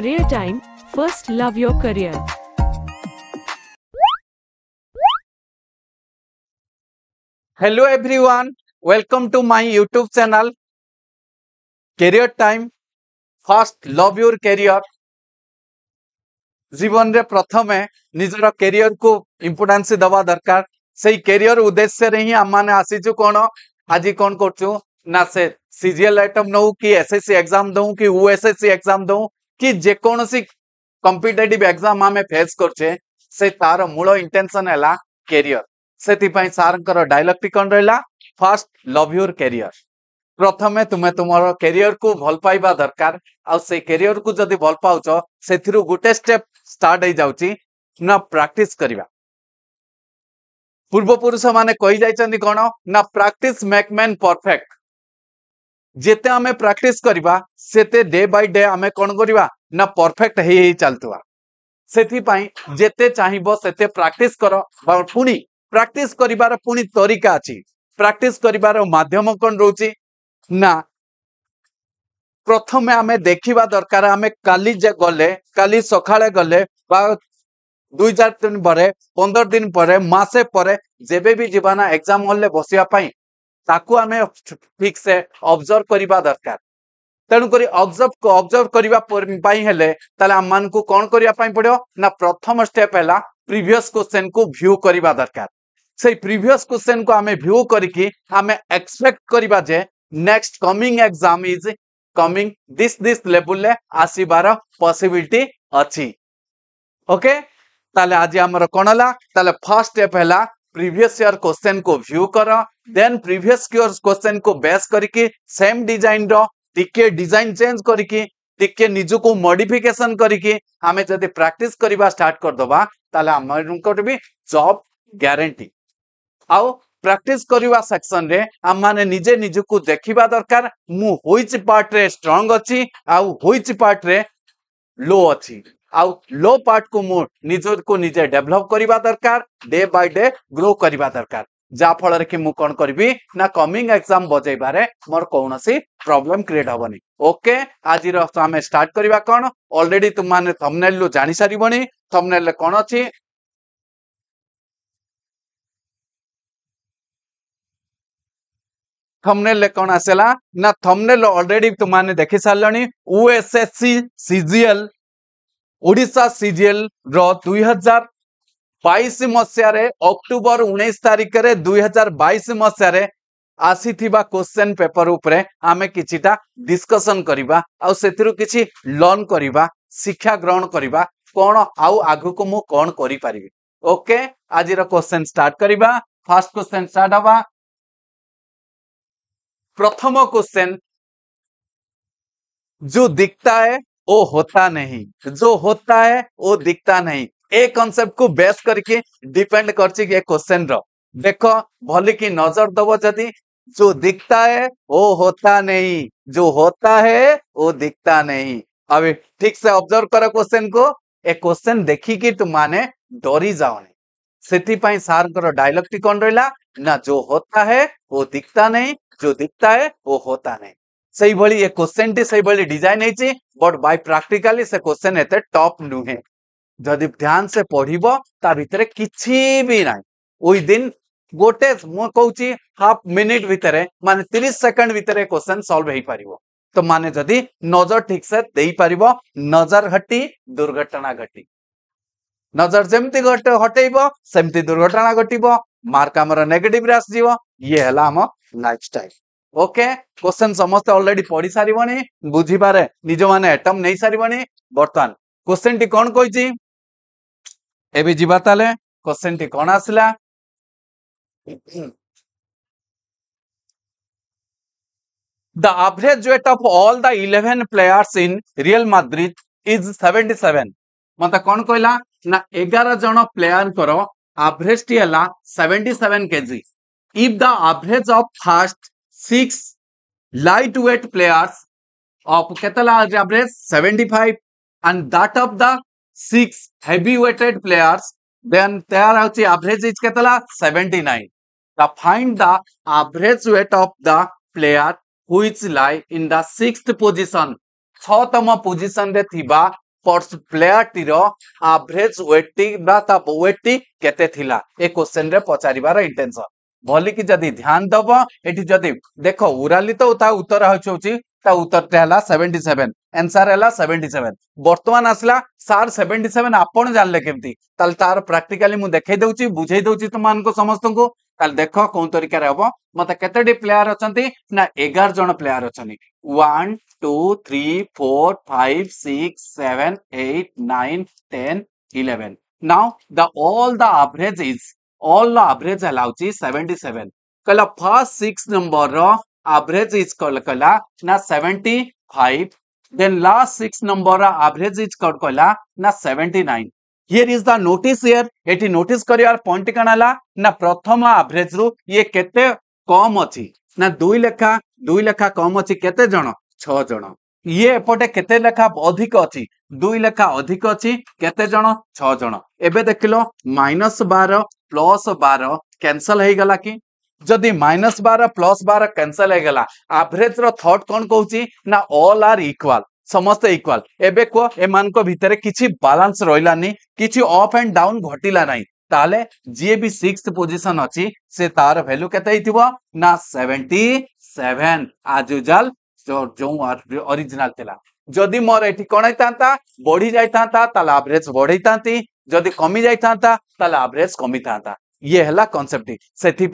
Career time, first love your career. Hello everyone, welcome to my YouTube channel. Career time, first love your career. जीवन रे प्रथमे निजर career को importance दवा दरकार से कैरियर उद्देश्य रे ही आम मैंने आसीचु कौन आज कौन कर ना से सीजीएल आइटम नौ कि एसएससी एग्जाम दऊ कि यूएसएससी एग्जाम दऊ କି ଯେକୌଣସି କମ୍ପିଟେଟିଭ ଏକ୍ଜାମ ଆମେ ଫେସ୍ କରୁଛେ ସେ ତାର ମୂଳ ଇଣ୍ଟେନସନ ହେଲା କ୍ୟାରିୟର ସେଥିପାଇଁ ସାର୍ଙ୍କର ଡାଇଲଗ୍ଟି କ'ଣ ରହିଲା ଫାର୍ଷ୍ଟ ଲଭ୍ ୟୁର କ୍ୟାରିୟର ପ୍ରଥମେ ତୁମେ ତୁମର କ୍ୟାରିୟରକୁ ଭଲ ପାଇବା ଦରକାର ଆଉ ସେ କ୍ୟାରିୟରକୁ ଯଦି ଭଲ ପାଉଛ ସେଥିରୁ ଗୋଟେ ଷ୍ଟେପ୍ ଷ୍ଟାର୍ଟ ହେଇଯାଉଛି ନା ପ୍ରାକ୍ଟିସ୍ କରିବା ପୂର୍ବପୁରୁଷ ମାନେ କହିଯାଇଛନ୍ତି କ'ଣ ନା ପ୍ରାକ୍ଟିସ୍ ମେକ୍ ମ୍ୟାନ୍ ପରଫେକ୍ଟ ଯେତେ ଆମେ ପ୍ରାକ୍ଟିସ୍ କରିବା ସେତେ ଡେ ବାଇ ଡେ ଆମେ କ'ଣ କରିବା ନା ପରଫେକ୍ଟ ହେଇ ହେଇ ଚାଲୁଥିବା ସେଥିପାଇଁ ଯେତେ ଚାହିଁବ ସେତେ ପ୍ରାକ୍ଟିସ୍ କର ବା ପୁଣି ପ୍ରାକ୍ଟିସ୍ କରିବାର ପୁଣି ତରିକା ଅଛି ପ୍ରାକ୍ଟିସ୍ କରିବାର ମାଧ୍ୟମ କ'ଣ ରହୁଛି ନା ପ୍ରଥମେ ଆମେ ଦେଖିବା ଦରକାର ଆମେ କାଲି ଯେ ଗଲେ କାଲି ସକାଳେ ଗଲେ ବା ଦୁଇ ଚାରି ଦିନ ପରେ ପନ୍ଦର ଦିନ ପରେ ମାସେ ପରେ ଯେବେ ବି ଯିବା ନା ଏକ୍ଜାମ ହଲରେ ବସିବା ପାଇଁ ତାକୁ ଆମେ ଠିକ ସେ ଅବଜର୍ଭ କରିବା ଦରକାର ତେଣୁକରି ଅବଜର୍ଭ ଅବଜର୍ଭ କରିବା ପାଇଁ ହେଲେ ତାହେଲେ ଆମମାନଙ୍କୁ କ'ଣ କରିବା ପାଇଁ ପଡ଼ିବ ନା ପ୍ରଥମ ଷ୍ଟେପ୍ ହେଲା ପ୍ରିଭିୟସ୍ କ୍ୱେଶ୍ଚେନ୍କୁ ଭ୍ୟୁ କରିବା ଦରକାର ସେଇ ପ୍ରିଭିୟସ୍ କ୍ୱେଶ୍ଚେନ୍କୁ ଆମେ ଭ୍ୟୁ କରିକି ଆମେ ଏକ୍ସପେକ୍ଟ କରିବା ଯେ next coming exam is coming this this ଲେବୁଲରେ ଆସିବାର ପସିବିଲିଟି ଅଛି ଓକେ ତାହେଲେ ଆଜି ଆମର କ'ଣ ହେଲା ତାହେଲେ ଫାର୍ଷ୍ଟ ଷ୍ଟେପ୍ ହେଲା प्रीवियस ईयर क्वेश्चन को व्यू कर देन प्रीवियस ईयर क्वेश्चन को बेस करके सेम डिजाइन रिके डिजाइन चेंज करके टे निज को मॉडिफिकेशन करके आम जब प्राक्टिस स्टार्ट करदे आम भी जॉब ग्यारंटी आउ प्राक्टिस करवा सेक्शन रे आम मैंने निजे निजुक देखा दरकार मुझे पार्ट्रे स्ट्रंग अच्छी आउ हो पार्ट्रे लो अच्छी ଆଉ ଲୋ ପାର୍ଟକୁ ମୁଁ ନିଜକୁ ନିଜେ ଡେଭଲପ କରିବା ଦରକାର ଡେ ବାଇ ଡେ ଗ୍ରୋ କରିବା ଦରକାର ଯାହାଫଳରେ କି ମୁଁ କ'ଣ କରିବି ନା କମିଂ ଏକ୍ଜାମ ବଜେଇବାରେ ମୋର କୌଣସି ପ୍ରୋବ୍ଲେମ କ୍ରିଏଟ୍ ହବନି ଓକେ ଆଜିର ଆମେ ଷ୍ଟାର୍ଟ କରିବା କ'ଣ ଅଲରେଡି ତୁମମାନେ ଥମ୍ନେଲରୁ ଜାଣିସାରିବଣି ଥମ୍ନେଲରେ କ'ଣ ଅଛି थंबनेल कौन आसला ना थंबनेल ऑलरेडी तुमने देखी सारे यूएसएससी सीजीएल ଓଡ଼ିଶା ସିଜିଏଲ୍ର ଦୁଇ ହଜାର ବାଇଶ ମସିହାରେ ଅକ୍ଟୋବର ଉଣେଇଶ ତାରିଖରେ ଦୁଇ ହଜାର ବାଇଶ ମସିହାରେ ଆସିଥିବା କୋଶ୍ଚେନ୍ ପେପର ଉପରେ ଆମେ କିଛିଟା ଡିସ୍କସନ୍ କରିବା ଆଉ ସେଥିରୁ କିଛି ଲର୍ଣ୍ଣ କରିବା ଶିକ୍ଷା ଗ୍ରହଣ କରିବା କ'ଣ ଆଉ ଆଗକୁ ମୁଁ କ'ଣ କରିପାରିବି ଓକେ ଆଜିର କୋଶ୍ଚେନ୍ ଷ୍ଟାର୍ଟ କରିବା ଫାର୍ଷ୍ଟ କୋଶ୍ଚେନ୍ ଷ୍ଟାର୍ଟ ହବା ପ୍ରଥମ କୋଶ୍ଚେନ୍ ଯୋଉ ଦିଖତା ହେ वो होता नहीं जो होता है वो दिखता नहीं ए कनसेप्ट को बेस करके डिपेंड कर क्वेश्चन रो देखो भली की नजर दबो जदि जो दिखता है वो होता नहीं जो होता है वो दिखता नहीं अभी ठीक से ऑब्जर्व करो क्वेश्चन को ए क्वेश्चन देखी देखिकी तुम तो माने डरी जाओ नहीं सार कर डायलॉग टी कौन रहा ना जो होता है वो दिखता नहीं जो दिखता है वो होता नहीं क्वेश्चन टी डिजाइन है बट बाय प्राक्टिकली से क्वेश्चन एत टप नुह जदि ध्यान से पढ़ भितर कि ना विदिन गोटे मुझे हाफ मिनिट भितर मान तीस सेकेंड भितर क्वेश्चन सल्व हो पार तो मान जदि नजर ठीक से दे पार नजर हटी दुर्घटना घटी नजर जमी हटे सेमती दुर्घटना घटव मार्क आम नेगेटिव आसजीव ये है नाइफ स्टाइल ଓକେ କୋଶ୍ଚେନ୍ ସମସ୍ତେ ଅଲରେଡି ପଢି ସାରିବଣି ବୁଝିପାରେ ନିଜମାନେ ଆଟମ୍ ନେଇ ସାରିବଣି ବର୍ତ୍ତମାନ କୋଶ୍ଚେନ୍ଟି କ'ଣ କହିଛି ଏବେ ଯିବା ତାହେଲେ କୋଶ୍ଚେନ୍ଟି କ'ଣ ଆସିଲା The average weight of all the 11 players in Real Madrid is 77. মতে কোন কইলা না 11 জন প্লেয়ার কর আভারেজটি হলা 77 KG if the average of first six lightweight players of Catalan average 75 and that of the six heavyweighted players then there hoche average is ketala 79 the find the average weight of the player which lie in the sixth position 6 तम position रे थिबा पर्स player टीर average weight टी बा ता wait T केते थिला ए क्वेश्चन रे पचारिबार इंटेंशन भलिक जदि ध्यान दब ये जदि देख उराली तो उत्तर हूँ उत्तर है सेवेन्टी सेवेन एनसर है सेवेन्टी सेवेन बर्तमान आसला सार सेवेन्टी सेवेन आपड़ जानले कमी तार प्राक्टिकाली मुझे देखे दूसरी बुझे दूसरी तुम मानक समस्त को देख कौ तरीके हम मत केतोटी प्लेयार अच्छा ना एगार जन प्लेयार अच्छा one two three four five six seven eight nine ten eleven now the all the average is all the average allow is 77. Kala first six number ro average is kala kala na 75. Then last six number ro average is kala kala na 79. Here is the notice here. Eti notice करियार point कण हला ना प्रथम average रु ye kete कम अछि ना दुई लेखा दुई लेखा कम अछि केते जण 6 जण ଇଏ ଏପଟେ କେତେ ଲେଖା ଅଧିକ ଅଛି ଦୁଇ ଲେଖା ଅଧିକ ଅଛି କେତେ ଜଣ ଛଅ ଜଣ ଏବେ ଦେଖିଲ ମାଇନସ प्लस बार कैनसल हो गला कि जदि minus bar plus bar cancel हो गला आभरेज रो थॉट कौन कहूची ना ऑल आर इक्वल समस्त इक्वल एबे को एमान को भीतर किछि बैलेंस रहिलानी किछि अप एंड डाउन घटिला नाही ताले जे भी सिक्स पोजीशन अछि से तार वैल्यू केते हिथिबो ना 77 आज रिजल्ट जो जो ओरिजिनल थिला जदि मोर एठी कोन होइतांता बढ़ी जाइतांता ताले एवरेज बढ़ैतांती जदि कमी जाता आवरेज कमी था ये है कनसेप्ट से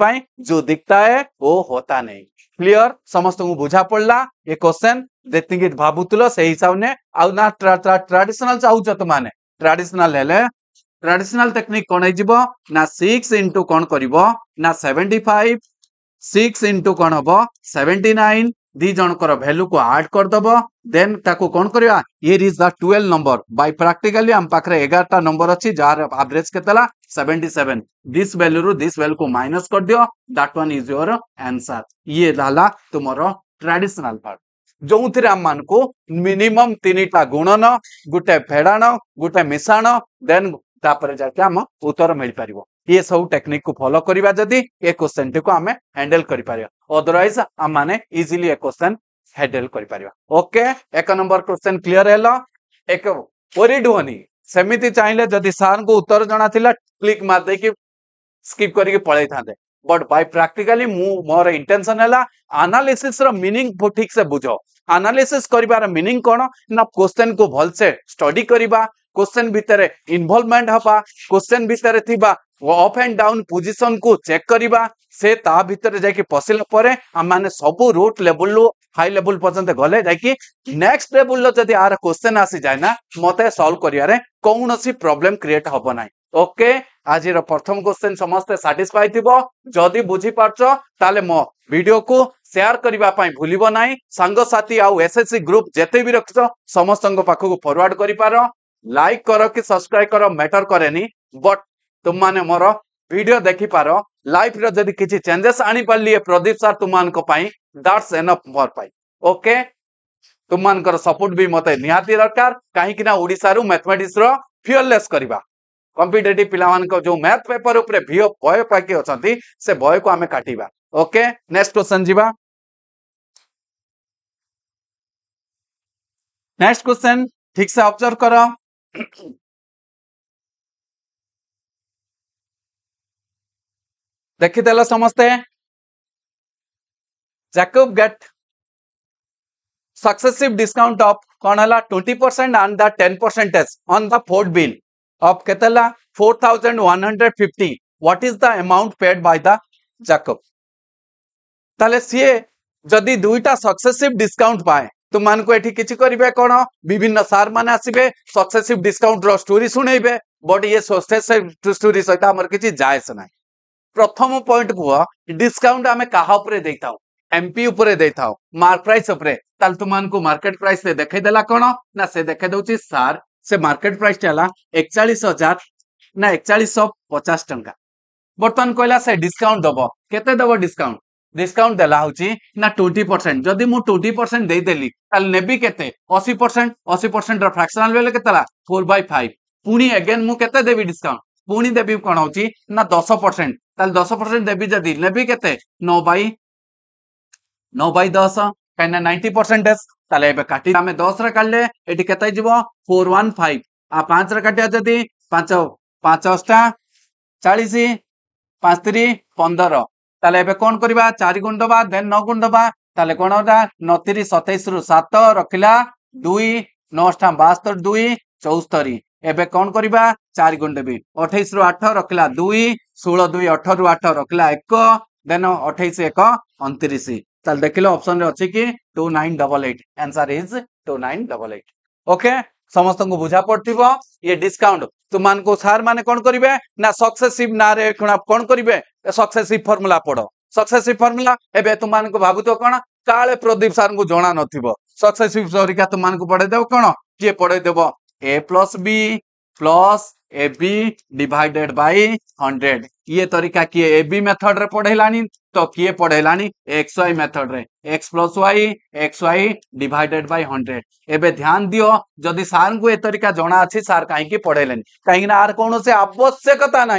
जो दिखता है वो होता नहीं क्लियर समस्त को बुझा पड़ला ये क्वेश्चन जितनी भावुल से हिसाब ने आना ट्राडिशनाल चाहू तुमने ट्राडिशनाल हेले ट्राडिशनाल टेक्निक कौन ना सिक्स इंटु कौन कर सेवेन्टी फाइव सिक्स इंटु कौन हम सेवेन्टी दि जन भैल्यू को ऐड कर दबो देन ताको कोन करिया here is the 12 number by practically हम पाखरे 11 टा नंबर अछि जार एवरेज केतला 77 दिस वैल्यू रु दिस वैल्यू को माइनस कर दियो that one is your answer ये लाला तुमरो ट्रेडिशनल पार्ट जोंथिर हम मान को मिनिमम तीन टा गुणन गोटे फेडाण गुटे मिशाण देन तापर जाके हम उत्तर मिल परिवो ये सब टेक्निक को फॉलो करबा जदी ए क्वेश्चन टे को हमें हैंडल कर परिया ଅଦରୱାଇଜ ଆମମାନେ ଇଜିଲି ଏ କ୍ୱେଶ୍ଚନ ହ୍ୟାଣ୍ଡେଲ କରିପାରିବା ଓକେ ଏକ ନମ୍ବର କ୍ୱେଶ୍ଚନ କ୍ଲିୟର ହେଲା ଏକ ଓରିଡ୍ ହୁଅନି ସେମିତି ଚାହିଁଲେ ଯଦି ସାର୍ଙ୍କୁ ଉତ୍ତର ଜଣା ଥିଲା କ୍ଲିକ୍ ମାରିଦେଇକି ସ୍କିପ୍ କରିକି ପଳେଇଥାନ୍ତେ ବଟ୍ ବାଇ ପ୍ରାକ୍ଟିକାଲି ମୁଁ ମୋର ଇଣ୍ଟେନସନ ହେଲା ଆନାଲିସିସ ର ମିନିଂ ଠିକ ସେ ବୁଝ ଆନାଲିସିସ କରିବାର ମିନିଂ କ'ଣ ନା କ୍ୱେଶ୍ଚେନ୍ କୁ ଭଲସେ ଷ୍ଟଡି କରିବା କ୍ୱେଶ୍ଚେନ୍ ଭିତରେ ଇନଭଲଭମେଣ୍ଟ ହେବା କ୍ୱେଶ୍ଚେନ୍ ଭିତରେ ଥିବା ଅପ୍ ଆଣ୍ଡ ଡାଉନ୍ ପୋଜିସନକୁ ଚେକ୍ କରିବା ସେ ତା ଭିତରେ ଯାଇକି ପଶିଲା ପରେ ଆମମାନେ ସବୁ ରୁଟ୍ ଲେବୁଲରୁ ହାଇ ଲେବୁଲ ପର୍ଯ୍ୟନ୍ତ ଗଲେ ଯାଇକି ନେକ୍ସଟ ଲେବୁଲର ଯଦି ଆର କ୍ୱେଶ୍ଚେନ୍ ଆସିଯାଏ ନା ମତେ ସଲ୍ଭ କରିବାରେ କୌଣସି ପ୍ରୋବ୍ଲେମ୍ କ୍ରିଏଟ୍ ହବ ନାହିଁ ଓକେ ଆଜିର ପ୍ରଥମ କ୍ୱେଶ୍ଚେନ୍ ସମସ୍ତେ ସାଟିସ୍ଫାଇ ଥିବ ଯଦି ବୁଝିପାରୁଛ ତାହେଲେ ମୋ ଭିଡିଓକୁ ସେୟାର କରିବା ପାଇଁ ଭୁଲିବ ନାହିଁ ସାଙ୍ଗସାଥି ଆଉ ଏସଏସସି ଗ୍ରୁପ ଯେତେ ବି ରଖିଛ ସମସ୍ତଙ୍କ ପାଖକୁ ଫରୱାର୍ଡ କରିପାର ଲାଇକ୍ କର କି ସବସ୍କ୍ରାଇବ କର ମ୍ୟାଟର କରେନି ବଟ୍ तुम मैंने मोर भिड देखी पार लाइफ रि किसी चेंजेस आनी आनीपारे प्रदीप सार तुम दैट्स एन अफ मोर पाई ओके तुम मान सपोर्ट भी मत निहाती दरकार कहीं मैथमेटिक्स रियरलेस करवा कंपिटेट पिला जो मैथ पेपर उपरे बय पाकि अच्छा से भय को आम काटा ओके नेक्स्ट क्वेश्चन जीवा नेक्स्ट क्वेश्चन ठीक से ऑब्जर्व करो देखीदे समस्ते Jacob get successive discount of कौन है twenty percent on the ten percentage on the fourth bill of के four thousand one hundred fifty what is the amount paid by the Jacob তাহলে সিয়ে যদি দুইটা সকসেসিভ ডিসকাউন্ট পায় তোমাকে এটি কিছু করবে কোণ বিভিন্ন সার মানে আসবে সকসেসিভ ডিসকাউন্টর স্টোরি শুনেবে বট ইয়ে সকসেসিভ স্টোরি সহ আমার কিছু যায়স না প্রথম পয়েন্ট কুহ ডিসকাউন্ট আমি কাহা উপরে দেইথাও এমপি উপরে দেইথাও মার্ক প্রাইস উপরে তাহলে তোমাকে মার্কেট প্রাইস সে দেখাই দেলা কোণ না সে দেখাই দেউছি সার সে মার্কেট প্রাইসটা হল একচাশ হাজার না একচাশ পচাশ টঙ্কা বর্তমান কহিলা সে ডিসকাউন্ট দেব কেতে দেব ডিসকাউন্ট ডিসকাউন্ট দেলা হচ্ছে না টোয়েন্টি পরসেন্ট যদি মু টোয়েন্টি পরসেন্ট দেইদেলি তাহলে নেবি কেতে অশি পরসেন্ট অশি পরসেন্টর ফ্রাকশনাল বেলে কেতলা ফোর বাই ফাইভ পুনি এগেন মু কেতে দেবি ডিসকাউন্ট পুনি দেবি কোণ হচ্ছে না দশ পরসেন্ট তাহলে দশ परसेंट देवी যদি নেবি केते নাই নাই দশ बाई নাইনটি পরসেন্ট তাহলে এবার কাটি আমি দশ রে কাটলে এটি কেতে যাব ফোর ওয়ান ফাইভ আর পাঁচ রে কাটিয়া যদি পাঁচ পাঁচ অষ্টা চাশ পাঁচ তি পনের তাহলে এবার কোণ করা চারি গুণ দেবা দেন ন গুণ দেবা তাহলে কোণ হবা নতিরি সতেশ রু সাত রখিলা দুই নষ্টা বাস্তর দুই চৌস্তরি এবার কোণ করা চারি গুণ দেবি অঠেইশ রু আট রখিলা দুই ষোল দুই অঠর আঠ রকিলা এক দেন অঠেইশ এক অনতিরিশ তাহলে দেখলে অপশন রে অছি কি two nine double eight answer is two nine double eight okay সমস্ত বুঝা পড়িব ইয়ে ডিসকাউন্ট তোমাকে সার মানে কোণ করবে না সকসেসিভ না রে কোণ করবে সকসেসিভ ফর্মুলা পড় সকসেসিভ ফর্মুলা এবে তোমাকে ভাবুত কোণ কালে প্রদীপ সার জনা নথিব সকসেসিভ পরীক্ষা তোমাকে পড়াই দেব কোণ কি পড়াই দেব A plus B plus A B divided by hundred ये तरीका किए ए बी मेथड रे पढ़ेलानी तो किए पढ़ेलानी एक्स वाई मेथड रे X plus Y X Y divided by hundred एवं ध्यान दियो जदि सार को ए तरीका जना अच्छे सार कहीं पढ़ेले कहीं आर कौन से आवश्यकता ना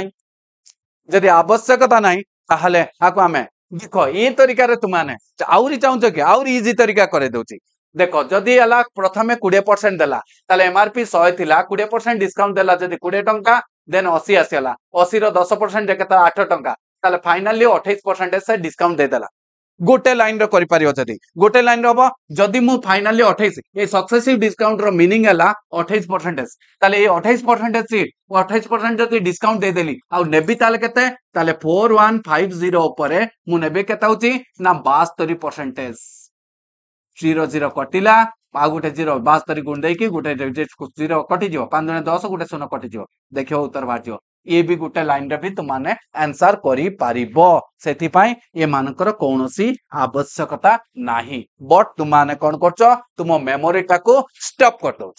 जदि आवश्यकता ना ताहले आम देख ये तरीका तुमने आहरी चाहू कि आहरी इजी तरीका कर दौर দেখ যদি ହେଲା ପ୍ରଥମେ କୋଡ଼ିଏ ପରସେଣ୍ଟ ଦେଲା ତାହେଲେ ଏମ୍ଆର୍ପି ଶହେ ଥିଲା କୋଡ଼ିଏ ପରସେଣ୍ଟ ଡିସକାଉଣ୍ଟ ଦେଲା ଯଦି କୋଡ଼ିଏ ଟଙ୍କା ଦେନ୍ ଅଶୀ ଆସିଗଲା ଅଶୀର ଦଶ ପରସେଣ୍ଟ କେତେ ଆଠ ଟଙ୍କା ତାହେଲେ ଫାଇନାଲି ଅଠେଇଶ ପରସେଣ୍ଟ ସେ ଡିସକାଉଣ୍ଟ ଦେଇଦେଲା ଗୋଟେ ଲାଇନ୍ର କରିପାରିବ ଯଦି ଗୋଟେ ଲାଇନ୍ ହବ ଯଦି ମୁଁ ଫାଇନାଲି ଅଠେଇଶ ଏ ସକ୍ସେସିଭ୍ ଡିସକାଉଣ୍ଟର ମିନିଂ ହେଲା ଅଠେଇଶ ପରସେଣ୍ଟେଜ ତାହେଲେ ଏଇ ଅଠେଇଶ ପରସେଣ୍ଟେଜ ସିଟ୍ ଅଠେଇଶ ପରସେଣ୍ଟ ଯଦି ଡିସକାଉଣ୍ଟ ଦେଇଦେଲି ଆଉ ନେବି ତାହେଲେ କେତେ ତାହେଲେ ଫୋର୍ ୱାନ୍ ଫାଇଭ୍ ଜିରୋ ଉପରେ ମୁଁ ନେବି କେତେ ହଉଛି ନା ବାସ୍ତରୀ ପରସେଣ୍ଟେଜ জিরো জিরো কটিলা ଆଉ ଗୋଟେ ଜିରୋ ବାସ୍ତରୀ ଗୁଣ ଦେଇକି ଗୋଟେ ଜିରୋ କଟିଯିବ ପାଞ୍ଚ ଜଣ ଦଶ ଗୋଟେ ଶୂନ କଟିଯିବ ଦେଖିବ ଉତ୍ତର ବାହାରିଯିବ ଇଏ ବି ଗୋଟେ ଲାଇନ୍ରେ ବି ତୁମମାନେ ଆନ୍ସର କରିପାରିବ ସେଥିପାଇଁ ଏମାନଙ୍କର କୌଣସି ଆବଶ୍ୟକତା ନାହିଁ ବଟ୍ ତୁମମାନେ କଣ କରୁଛ ତୁମ ମେମୋରିଟାକୁ ଷ୍ଟପ୍ କରିଦଉଛ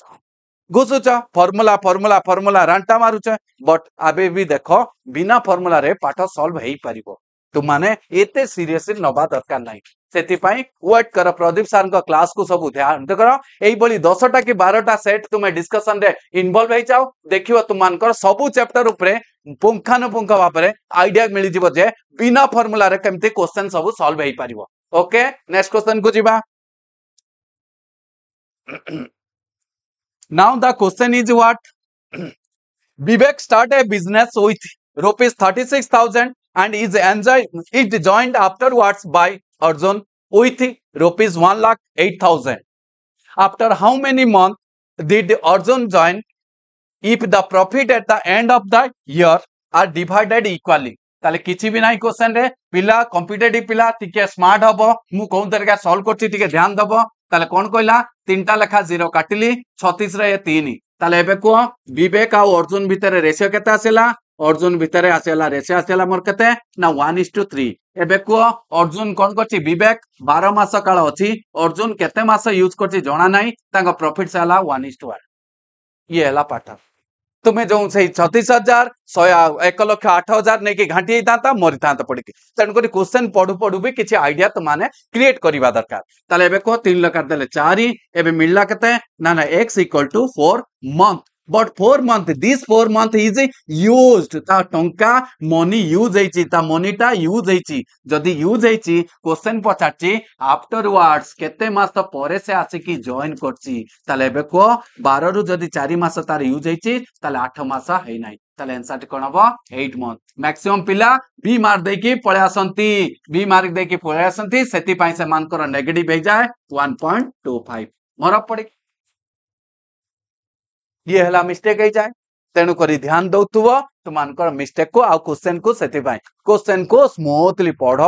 ଘୁଷୁଛ ଫର୍ମୁଲା ଫର୍ମୁଲା ଫର୍ମୁଲା ରାଣ୍ଟା ମାରୁଛ ବଟ୍ ଏବେ ବି ଦେଖ ବିନା ଫର୍ମୁଲାରେ ପାଠ ସଲ୍ଭ ହେଇପାରିବ तुमने एते सीरियसली नबा दरकार नाही सेतिपाई वेट कर प्रदीप सर को क्लास को सब ध्यान देखो एई बळी टा कि 12 टा सेट तुमे डिस्कशन रे इन्वॉल्व हे जाओ देखियो तुमनकर सब चैप्टर ऊपर पुंखान पुंख बापरे आईडिया मिलि जीव बिना फार्मूला रे क्वेश्चन सब सॉल्व हे पारिबो ओके नेक्स्ट क्वेश्चन को जीवा now the question is what Vivek start a business with ₹36000 and is enjoyed, it joined afterwards by Arjun with rupees 1 lakh 8000. After how many months did Arjun join? If the profit at the end of the year are divided equally. তাহলে কিছু B নাই question রে পিলা competitive পিলা টিকে smart হব মু কোন তরিকা solve করছি টিকে ধ্যান দেব তাহলে কোন কইলা তিনটা লেখা জিরো কাটিলি ছত্রিশ রে তিন তাহলে এবে কুহ বিবেক আউ অর্জুন ভিতরে রেসিও কেতে আসিলা অর্জুন ভিতরে আসেলা রেসে আসেলা মোর কেতে না ওয়ান ইস টু থ্রি এবে কুহ অর্জুন কোণ করছি বিবেক বার মাস কাল অছি অর্জুন কেতে মাস ইউজ করছি জনা নাই তাঙ্ক প্রফিটস হেলা ওয়ান ইস টু ওয়ান ইয়ে হেলা পাঠ তুমি যে সেই ছতিশ হাজার ଶହେ ଏକ ଲକ୍ଷ ଆଠ ହଜାର ନେଇକି ଘାଣ୍ଟି ହେଇଥାନ୍ତା ମରିଥାନ୍ତା ପଡ଼ିକି ତେଣୁକରି କୋଶ୍ଚେନ୍ ପଢୁ ପଢୁ ବି କିଛି ଆଇଡିଆ ତୁମାନେ କ୍ରିଏଟ୍ କରିବା ଦରକାର ତାହେଲେ ଏବେ କୁହ ତିନି ଲକ୍ଷ ଦେଲେ ଚାରି ଏବେ ମିଳିଲା କେତେ ନା ନା X equal to four month but 4 month this 4 month is used ता टंका मनी यूज ହେଇଛି ତା मनीटा यूज ହେଇଛି यूज क्वेश्चन पचारची आफ्टरवर्ड्स केते मास परे से आसिकी जॉइन करची रु जदी 4 तार यूज ହେଇଛି ताले 8 मास मैक्सिमम पिला बी मार्क देकी पळे आसंती बी मार्क देकी पळे आसंती से मानकर नेगेटिव हे जाय 1.25 मोर पड़े ଇଏ ହେଲା ମିଷ୍ଟେକ୍ ହେଇଯାଏ ତେଣୁକରି ଧ୍ୟାନ ଦଉଥିବ ତୁମମାନଙ୍କର ମିଷ୍ଟେକ୍ କୁ ଆଉ କୋଶ୍ଚେନ୍ କୁ ସେଥିପାଇଁ କୋଶ୍ଚେନ୍ କୁ ସ୍ମୁଥଲି ପଢ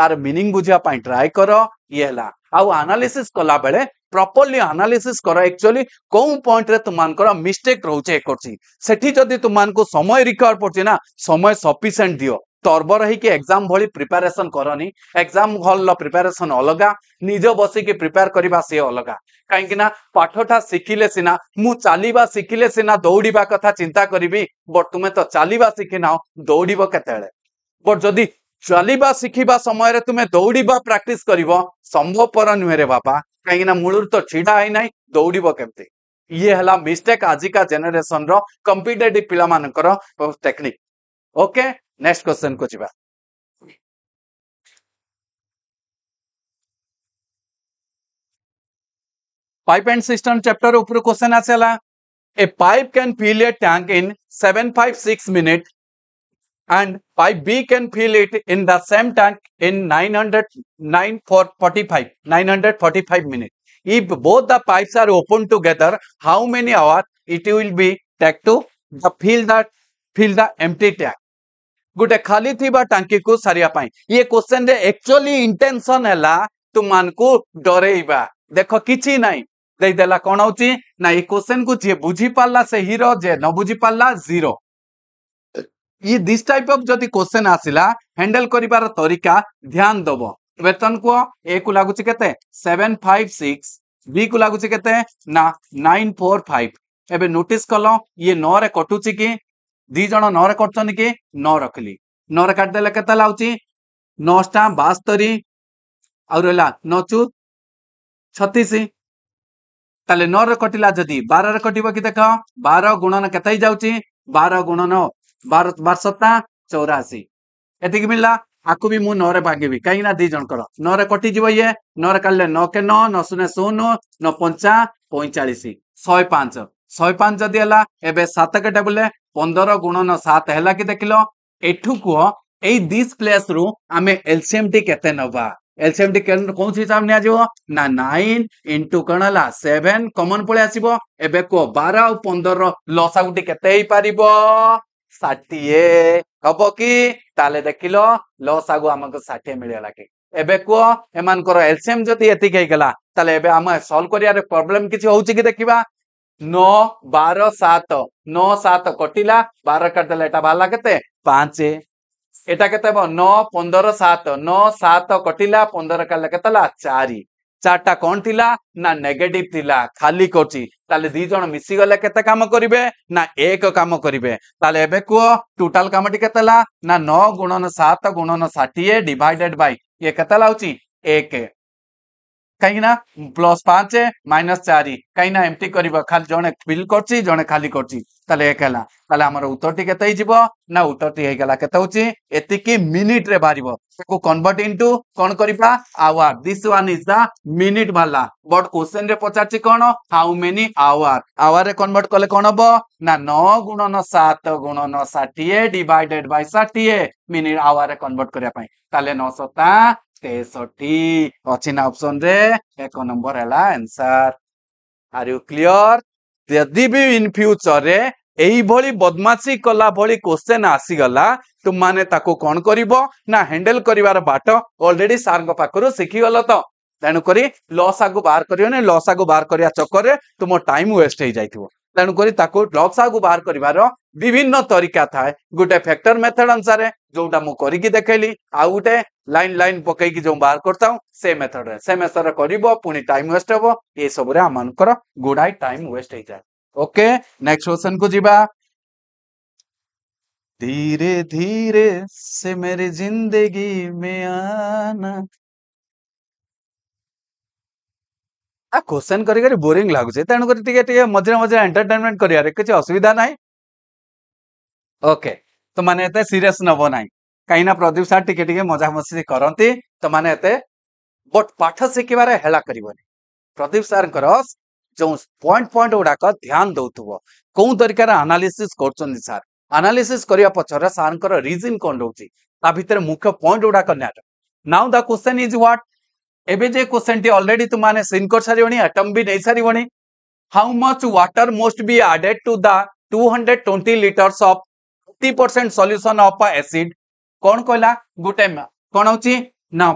ତାର ମିନିଂ ବୁଝିବା ପାଇଁ ଟ୍ରାଏ କର ଇଏ ହେଲା ଆଉ ଆନାଲିସିସ୍ କଲାବେଳେ ପ୍ରପରଲି ଆନାଲିସିସ୍ କର ଆକ୍ଚୁଆଲି କୋଉ ପଏଣ୍ଟରେ ତୁମମାନଙ୍କର ମିଷ୍ଟେକ୍ ରହୁଛି ଏ କରୁଛି ସେଠି ଯଦି ତୁମମାନଙ୍କୁ ସମୟ ରିକ୍ୱାର ପଡୁଛି ନା ସମୟ ସଫିସିଏଣ୍ଟ ଦିଅ ତର୍ବ ରହିକି ଏକ୍ଜାମ ଭଳି ପ୍ରିପାରେସନ କରନି ଏକ୍ଜାମ ହଲର ପ୍ରିପାରେସନ ଅଲଗା ନିଜ ବସିକି ପ୍ରିପେୟାର କରିବା ସିଏ ଅଲଗା କାହିଁକି ନା ପାଠଟା ଶିଖିଲେ ସିନା ମୁଁ ଚାଲିବା ଶିଖିଲେ ସିନା ଦୌଡ଼ିବା କଥା ଚିନ୍ତା କରିବି ବଟ୍ ତୁମେ ତ ଚାଲିବା ଶିଖିନାଅ ଦୌଡ଼ିବ କେତେବେଳେ ବଟ୍ ଯଦି ଚାଲିବା ଶିଖିବା ସମୟରେ ତୁମେ ଦୌଡ଼ିବା ପ୍ରାକ୍ଟିସ କରିବ ସମ୍ଭବପର ନୁହେଁ ରେ ବାପା କାହିଁକିନା ମୂଳରୁ ତ ଛିଡ଼ା ହେଇନାହିଁ ଦୌଡ଼ିବ କେମିତି ଇଏ ହେଲା ମିଷ୍ଟେକ୍ ଆଜିକା ଜେନେରେସନର କମ୍ପିଟେଟିଭ ପିଲାମାନଙ୍କର ଟେକ୍ନିକ୍ ଓକେ नेक्स्ट क्वेश्चन को जी पाइप एंड सिस्टम चैप्टर ऊपर क्वेश्चन आसला a pipe can fill a tank in 756 minute and pipe B can fill it in the same tank in 909 945 minute if both the pipes are open together how many hour it will be take to the fill the fill the empty tank गोटे खाली थिबा टांकी को सारे पाई ये question रे actually intention हैला तुमको डरेइबा देख किछि नाही दे देला ना ये क्वेश्चन को जे बुझी पाला से हीरो जे न बुझी पाला जीरो ये दिस टाइप ऑफ जदि क्वेश्चन आसिला हैंडल करिवार तरीका ध्यान दबो वेतन को ए को लागुची फाइव 756 बी को लागुची केते ना 945 एबे नोटिस कल ये 9 कटुची की ଦି ଜଣ ନରେ କରୁଛନ୍ତି କି ନ ରଖିଲି ନରେ କାଟିଦେଲେ କେତେ ଲାଗୁଛି ନଅଟା ବାସ୍ତରୀ ଆଉ ରହିଲା ନଚୁ ଛତିଶ ତାହେଲେ ନରେ କଟିଲା ଯଦି ବାରରେ କଟିବ କି ଦେଖ ବାର ଗୁଣନ କେତେ ହେଇଯାଉଛି ବାର ଗୁଣନ ବାର ବାର ସତା ଚଉରାଅଶୀ ଏତିକି ମିଳିଲା ଆକୁ ବି ମୁଁ ନରେ ଭାଙ୍ଗିବି କାହିଁକି ନା ଦି ଜଣଙ୍କର ନରେ କଟିଯିବ ଇଏ ନରେ କାଟିଲେ ନଅ କେ ନଅ ନଅ ଶୂନ ଶୂନ ନଅ ପଞ୍ଚା ପଇଁଚାଳିଶ ଶହେ ପାଞ୍ଚ ଶହେ ପାଞ୍ଚ ଯଦି ହେଲା ଏବେ ସାତ କେତେ ବୋଲେ ପନ୍ଦର ଗୁଣନ ସାତ ହେଲା କି ଦେଖିଲ ଏଠୁ କୁହ ଏଇ ଦିସ୍ ପ୍ଲେସ୍ ରୁ ଆମେ ଏଲସିଏମ୍ ଟି କେତେ ନବା ଏଲସିଏମ୍ ଟି କୌଣସି ହିସାବ ନିଆଯିବ ନା ନାଇନ ଇଣ୍ଟୁ କଣ ହେଲା ସେଭେନ କମନ ପଳେଇ ଆସିବ ଏବେ କୁହ ବାର ଆଉ ପନ୍ଦରର ଲସାଗୁଟି କେତେ ହେଇପାରିବ ଷାଠିଏ ହବ କି ତାହେଲେ ଦେଖିଲ ଲସାଗୁ ଆମକୁ ଷାଠିଏ ମିଳିଗଲା କି ଏବେ କୁହ ଏମାନଙ୍କର ଏଲସିଏମ୍ ଯଦି ଏତିକି ହେଇଗଲା ତାହେଲେ ଏବେ ଆମେ ସଲ୍ଭ କରିବାରେ ପ୍ରୋବ୍ଲେମ କିଛି ହଉଛି କି ଦେଖିବା नौ बारह सात नौ सात कटिला बारह कटिदेला एटा बाहर केते पांच এটা কেতে হব ন পনের সাত ন সাত কটিলা পনের কাটলে কেতে হল চারি চারটা কোন থিলা না নেগেটিভ থিলা খালি করছি তাহলে দুই জন মিশি গলে কেতে কাম করিবে না এক কাম করিবে তাহলে এবে কুহ টোটাল কামটি কেতে হলা না ন গুণন সাত গুণন ষাঠিয়ে ডিভাইডেড বাই ইয়ে কেতে হলা হচ্ছে এক କାହିଁକିନା ପ୍ଲସ୍ ପାଞ୍ଚ ମାଇନସ୍ ଚାରି କାହିଁକିନା ଏମିତି କରିବା ଖାଲି ଜଣେ ଫିଲ୍ କରୁଛି ଜଣେ ଖାଲି କରୁଛି ତାହେଲେ ଏକ ହେଲା ତାହେଲେ ଆମର ଉତ୍ତରଟି କେତେ ହେଇଯିବ ନା ଉତ୍ତରଟି ହେଇଗଲା କେତେ ହଉଛି ଏତିକି ମିନିଟରେ ବାହାରିବ ତାକୁ କନଭର୍ଟ ଇନଟୁ କଣ କରିବା hour this one is the minute ବାହାରିଲା ବଟ୍ କ୍ୱେଶ୍ଚନରେ ପଚାରିଛି କଣ ହାଉ ମେନି ଆୱାର ଆୱାରରେ କନଭର୍ଟ କଲେ କଣ ହବ ନା ନଅ ଗୁଣନ ସାତ ଗୁଣନ ଷାଠିଏ ଡିଭାଇଡେଡ ବାଇ ଷାଠିଏ ମିନିଟ ଆୱାରରେ କନଭର୍ଟ କରିବା ପାଇଁ ତାହେଲେ ନଅ ସତା তেষট্টি অচিহ্না অপସন রে এক নম্বর হেলা আনসার আর ইউ ক্লিয়র ଯଦି ବି ଇନ୍ ଫ୍ୟୁଚରରେ ଏଇଭଳି ବଦମାସି କଲା ଭଳି କୋଶ୍ଚେନ୍ ଆସିଗଲା ତୁମମାନେ ତାକୁ କ'ଣ କରିବ ନା ହ୍ୟାଣ୍ଡେଲ କରିବାର ବାଟ ଅଲରେଡି ସାର୍ଙ୍କ ପାଖରୁ ଶିଖିଗଲ ତ ତେଣୁକରି ଲସ୍ ଆଗକୁ ବାହାର କରିବନି ଲସ୍ ଆଗକୁ ବାହାର କରିବା ଚକରରେ ତୁମ ଟାଇମ୍ ୱେଷ୍ଟ ହେଇଯାଇଥିବ तेणुक ड्रग्स आगे बाहर करार विभिन्न तरीका थाए गोटे फैक्टर मेथड अनुसार जोटा मुझे देखेली आ गए लाइन लाइन पकईकि बाहर करता हूँ से मेथड से मेथड कर पुणी टाइम वेस्ट हे ये सब गुड़ाई टाइम वेस्ट हो जाए ओके नेक्स्ट क्वेश्चन को जीवा धीरे धीरे से मेरी जिंदगी में आना आ क्वेश्चन करी बोरिंग लगुचे तेणुकर टे मझे मझे एंटरटेनमेंट कर किसी असुविधा ना ओके तो मैंने एत सीरीयस नब ना कहीं प्रदीप सार टे मजा मसी करती तो मैंने एत बट पाठ शिखबार हेला कर प्रदीप सार जो पॉइंट पॉइंट गुड़ाक ध्यान दौथव कौ तरीकार आनालीसीस कर सार आनालीसीस करने पचर सारिजन कौन रोचे मुख्य पॉइंट गुड़ाक now the question is what एवं क्वेश्चन टी अलरेडी तुमने सीन कर सारे आटम भी नहीं सारे how much water must be added to the 220 litres of 50% solution of acid कौन कहला गोटे कौन हूँ ना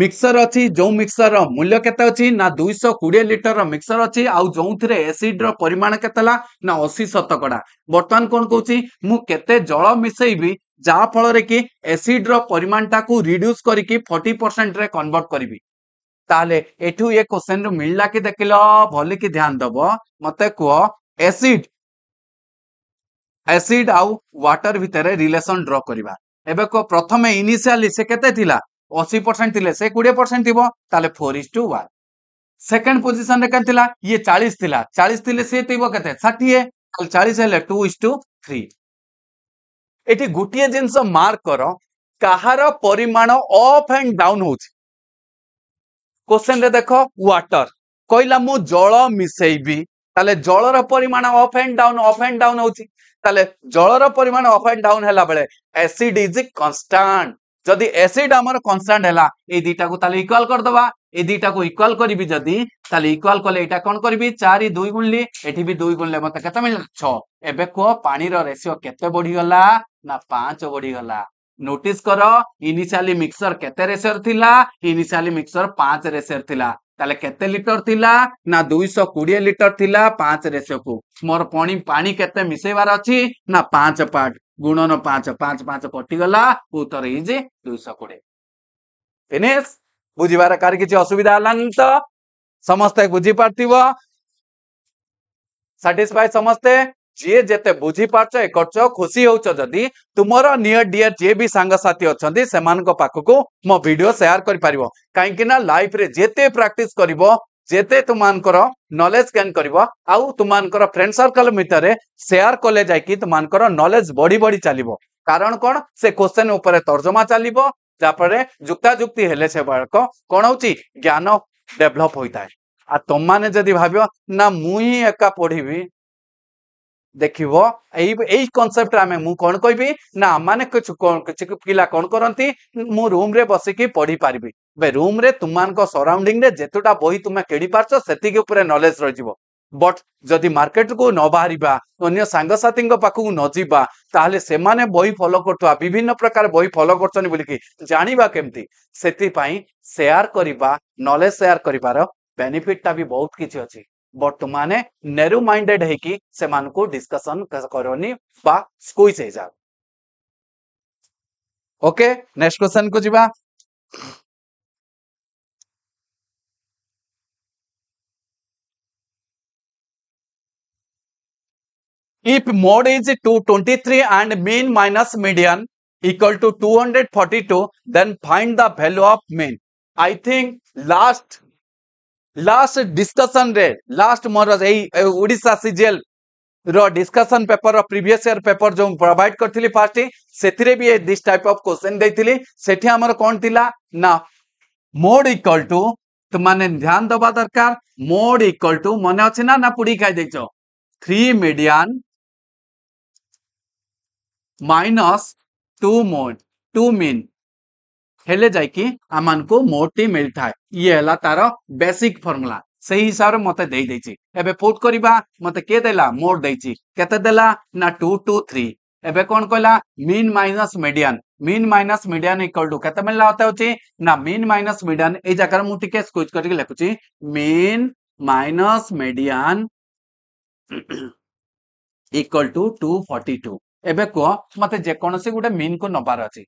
ମିକ୍ସର ଅଛି ଯେଉଁ ମିକ୍ସର ମୂଲ୍ୟ କେତେ ଅଛି ନା ଦୁଇଶହ କୋଡିଏ ଲିଟର ମିକ୍ସର ଅଛି ଆଉ ଯେଉଁଥିରେ ଏସିଡ୍ର ପରିମାଣ କେତେ ହେଲା ନା ଅଶି ଶତକଡା ବର୍ତ୍ତମାନ କଣ କହୁଛି ମୁଁ କେତେ ଜଳ ମିଶେଇବି ଯାହାଫଳରେ କି ଏସିଡ୍ର ପରିମାଣଟାକୁ ରିଡ୍ୟୁସ୍ କରିକି ଫର୍ଟି ପରସେଣ୍ଟରେ କନ୍ଭର୍ଟ କରିବି ତାହେଲେ ଏଠୁ ଏ କ୍ୱେଶ୍ଚନ୍ରୁ ମିଳିଲା କି ଦେଖିଲ ଭଲିକି ଧ୍ୟାନ ଦବ ମତେ କୁହ ଏସିଡ୍ ଏସିଡ୍ ଆଉ ୱାଟର ଭିତରେ ରିଲେସନ୍ ଡ୍ର କରିବା ଏବେ କୁହ ପ୍ରଥମେ ଇନିସିଆଲି ସେ କେତେ ଥିଲା অশী পরসেন্ট লে সে কোড়িয়ে পরসেন্ট থিব তাহলে four is to one second position রে কেন ইয়ে চাশ লা চাশ লে সে থিব কেতে ষাঠিয়ে তাহলে চাশ হলে টু ইজ টু থ্রি এটি গোটিয়ে জিনিস মার্ক কর কাহার পরিমাণ অফ এন্ড ডাউন হচ্ছে কোশ্চেন রে দেখ ওয়াটর কইলা মু জল মিশাইবি তাহলে জলর পরিমাণ অফ এন্ড ডাউন অফ এন্ড ডাউন হচ্ছে তাহলে জলর পরিমাণ অফ এন্ড ডাউন হেলা বেড়ে অ্যাসিড ইজ কনস্টান্ট ଯଦି ଏସିଡ୍ ଆମର କନ୍ସର୍ଣ୍ଣ ହେଲା ଏଇ ଦୁଇଟାକୁ ତାହେଲେ ଇକ୍ୱାଲ କରିଦେବା ଏଇ ଦୁଇଟାକୁ ଇକ୍ୱାଲ କରିବି ଯଦି ତାହେଲେ ଇକ୍ୱାଲ କଲେ ଏଇଟା କଣ କରିବି ଚାରି ଦୁଇ ଗୁଣିଲି ଏଠି ବି ଦୁଇ ଗୁଣିଲେ ମତେ କେତେ ମିଳିଲା ଛଅ ଏବେ କୁହ ପାଣିର ରେସିଓ କେତେ ବଢିଗଲା ନା ପାଞ୍ଚ ବଢିଗଲା ନୋଟିସ କର ଇନିସିଆଲି ମିକ୍ସର କେତେ ରେସିଓର ଥିଲା ଇନିସିଆଲି ମିକ୍ସର ପାଞ୍ଚ ରେସିଓର ଥିଲା ତାହେଲେ କେତେ ଲିଟର ଥିଲା ନା ଦୁଇଶହ କୋଡିଏ ଲିଟର ଥିଲା ପାଞ୍ଚ ରେସିଓକୁ ମୋର ପଣି ପାଣି କେତେ ମିଶେଇବାର ଅଛି ନା ପାଞ୍ଚ ପାର୍ଟ ଗୁଣନ ପାଞ୍ଚ ପାଞ୍ଚ ପାଞ୍ଚ କଟିଗଲା ଉତ୍ତର ହେଇଛି ଦୁଇଶହ କୋଡିଏ ଫିନିଶ ବୁଝିବାର କାହାର କିଛି ଅସୁବିଧା ହେଲାନି ତ ସମସ୍ତେ ବୁଝିପାରୁଥିବ ସାଟିସ୍ଫାଏ ସମସ୍ତେ ଯିଏ ଯେତେ ବୁଝିପାରୁଛ ଏ କରୁଛ ଖୁସି ହଉଛ ଯଦି ତୁମର ନିୟର ଡିୟର ଯିଏ ବି ସାଙ୍ଗସାଥି ଅଛନ୍ତି ସେମାନଙ୍କ ପାଖକୁ ମୋ ଭିଡିଓ ସେୟାର କରିପାରିବ କାହିଁକି ନା ଲାଇଫରେ ଯେତେ ପ୍ରାକ୍ଟିସ କରିବ ଯେତେ ତୁମାନଙ୍କର ନଲେଜ ଗେନ୍ କରିବ ଆଉ ତୁମାନଙ୍କର ଫ୍ରେଣ୍ଡ ସର୍କଲ ଭିତରେ ସେୟାର କଲେ ଯାଇକି ତୁମାନଙ୍କର ନଲେଜ ବଢି ବଢି ଚାଲିବ କାରଣ କ'ଣ ସେ କ୍ୱେଶ୍ଚେନ୍ ଉପରେ ତର୍ଜମା ଚାଲିବ ଯାହାଫଳରେ ଯୁକ୍ତାଯୁକ୍ତି ହେଲେ ସେ ବାଳକ କ'ଣ ହଉଛି ଜ୍ଞାନ ଡେଭଲପ ହୋଇଥାଏ ଆଉ ତମମାନେ ଯଦି ଭାବିବ ନା ମୁଁ ହିଁ ଏକା ପଢିବି ଦେଖିବ ଏଇ ଏଇ କନସେପ୍ଟରେ ଆମେ ମୁଁ କ'ଣ କହିବି ନା ମାନେ କିଛି କିଛି ପିଲା କ'ଣ କରନ୍ତି ମୁଁ ରୁମ୍ରେ ବସିକି ପଢ଼ିପାରିବି ବେ ରୁମ୍ରେ ତୁମମାନଙ୍କ ସରାଉଣ୍ଡିଂରେ ଯେତେଟା ବହି ତୁମେ କିଣି ପାରୁଛ ସେତିକି ଉପରେ ନଲେଜ ରହିଯିବ ବଟ୍ ଯଦି ମାର୍କେଟକୁ ନ ବାହାରିବା ଅନ୍ୟ ସାଙ୍ଗସାଥୀଙ୍କ ପାଖକୁ ନ ଯିବା ତାହେଲେ ସେମାନେ ବହି ଫଲୋ କରୁଥିବା ବିଭିନ୍ନ ପ୍ରକାର ବହି ଫଲୋ କରୁଛନ୍ତି ବୋଲିକି ଜାଣିବା କେମିତି ସେଥିପାଇଁ ସେୟାର କରିବା ନଲେଜ ସେୟାର କରିବାର ବେନିଫିଟଟା ବି ବହୁତ କିଛି ଅଛି बर्तमान नेरू माइंडेड है से को डिस्कशन करनी बा स्कूज है जाओ ओके नेक्स्ट क्वेश्चन को जीवा if mode is 223 and mean minus median equal to 242 then find the value of mean I think last last ଡିସ୍କସନରେ ଲାଷ୍ଟ ମୋର ଏଇ ଓଡ଼ିଶା ସିଜିଏଲ୍ ର discussion paper previous year paper ଯେଉଁ ପ୍ରୋଭାଇଡ କରିଥିଲି ଫାର୍ଷ୍ଟ ସେଥିରେ ବି ଦିସ୍ ଟାଇପ୍ ଅଫ୍ କ୍ୱେଶ୍ଚନ୍ ଦେଇଥିଲି ସେଠି ଆମର କ'ଣ ଥିଲା ନା ମୋଡ୍ ଇକ୍ୱାଲ ଟୁ ତୁମାନେ ଧ୍ୟାନ ଦେବା ଦରକାର ମୋଡ୍ ଇକ୍ୱାଲ ଟୁ ମନେ ଅଛି ନା ନା ପୁଡ଼ି ଖାଇ ଦେଇଛ three median minus two mode two mean ହେଲେ ଯାଇକି ଆମମାନଙ୍କୁ ମୋଟି ମିଳିଥାଏ ଇଏ ହେଲା ତାର ବେସିକ ଫର୍ମୁଲା ସେଇ ହିସାବରେ ମତେ ଦେଇଦେଇଛି ଏବେ ପୁଟ କରିବା ମତେ କିଏ ଦେଲା ମୋଟ ଦେଇଛି କେତେ ଦେଲା ନା ଟୁ ଟୁ ଥ୍ରୀ ଏବେ କଣ କହିଲା mean minus median mean minus median equal to কেতে মিললা হতে হচ্ছে না মিন মাইনাস মিডিয়ান এই জায়গার মু টিকে স্কুইজ করি লিখুছি mean minus median equal to 242 এবে কো মতে যে কোনসি গুটে মিন কো নবার আছে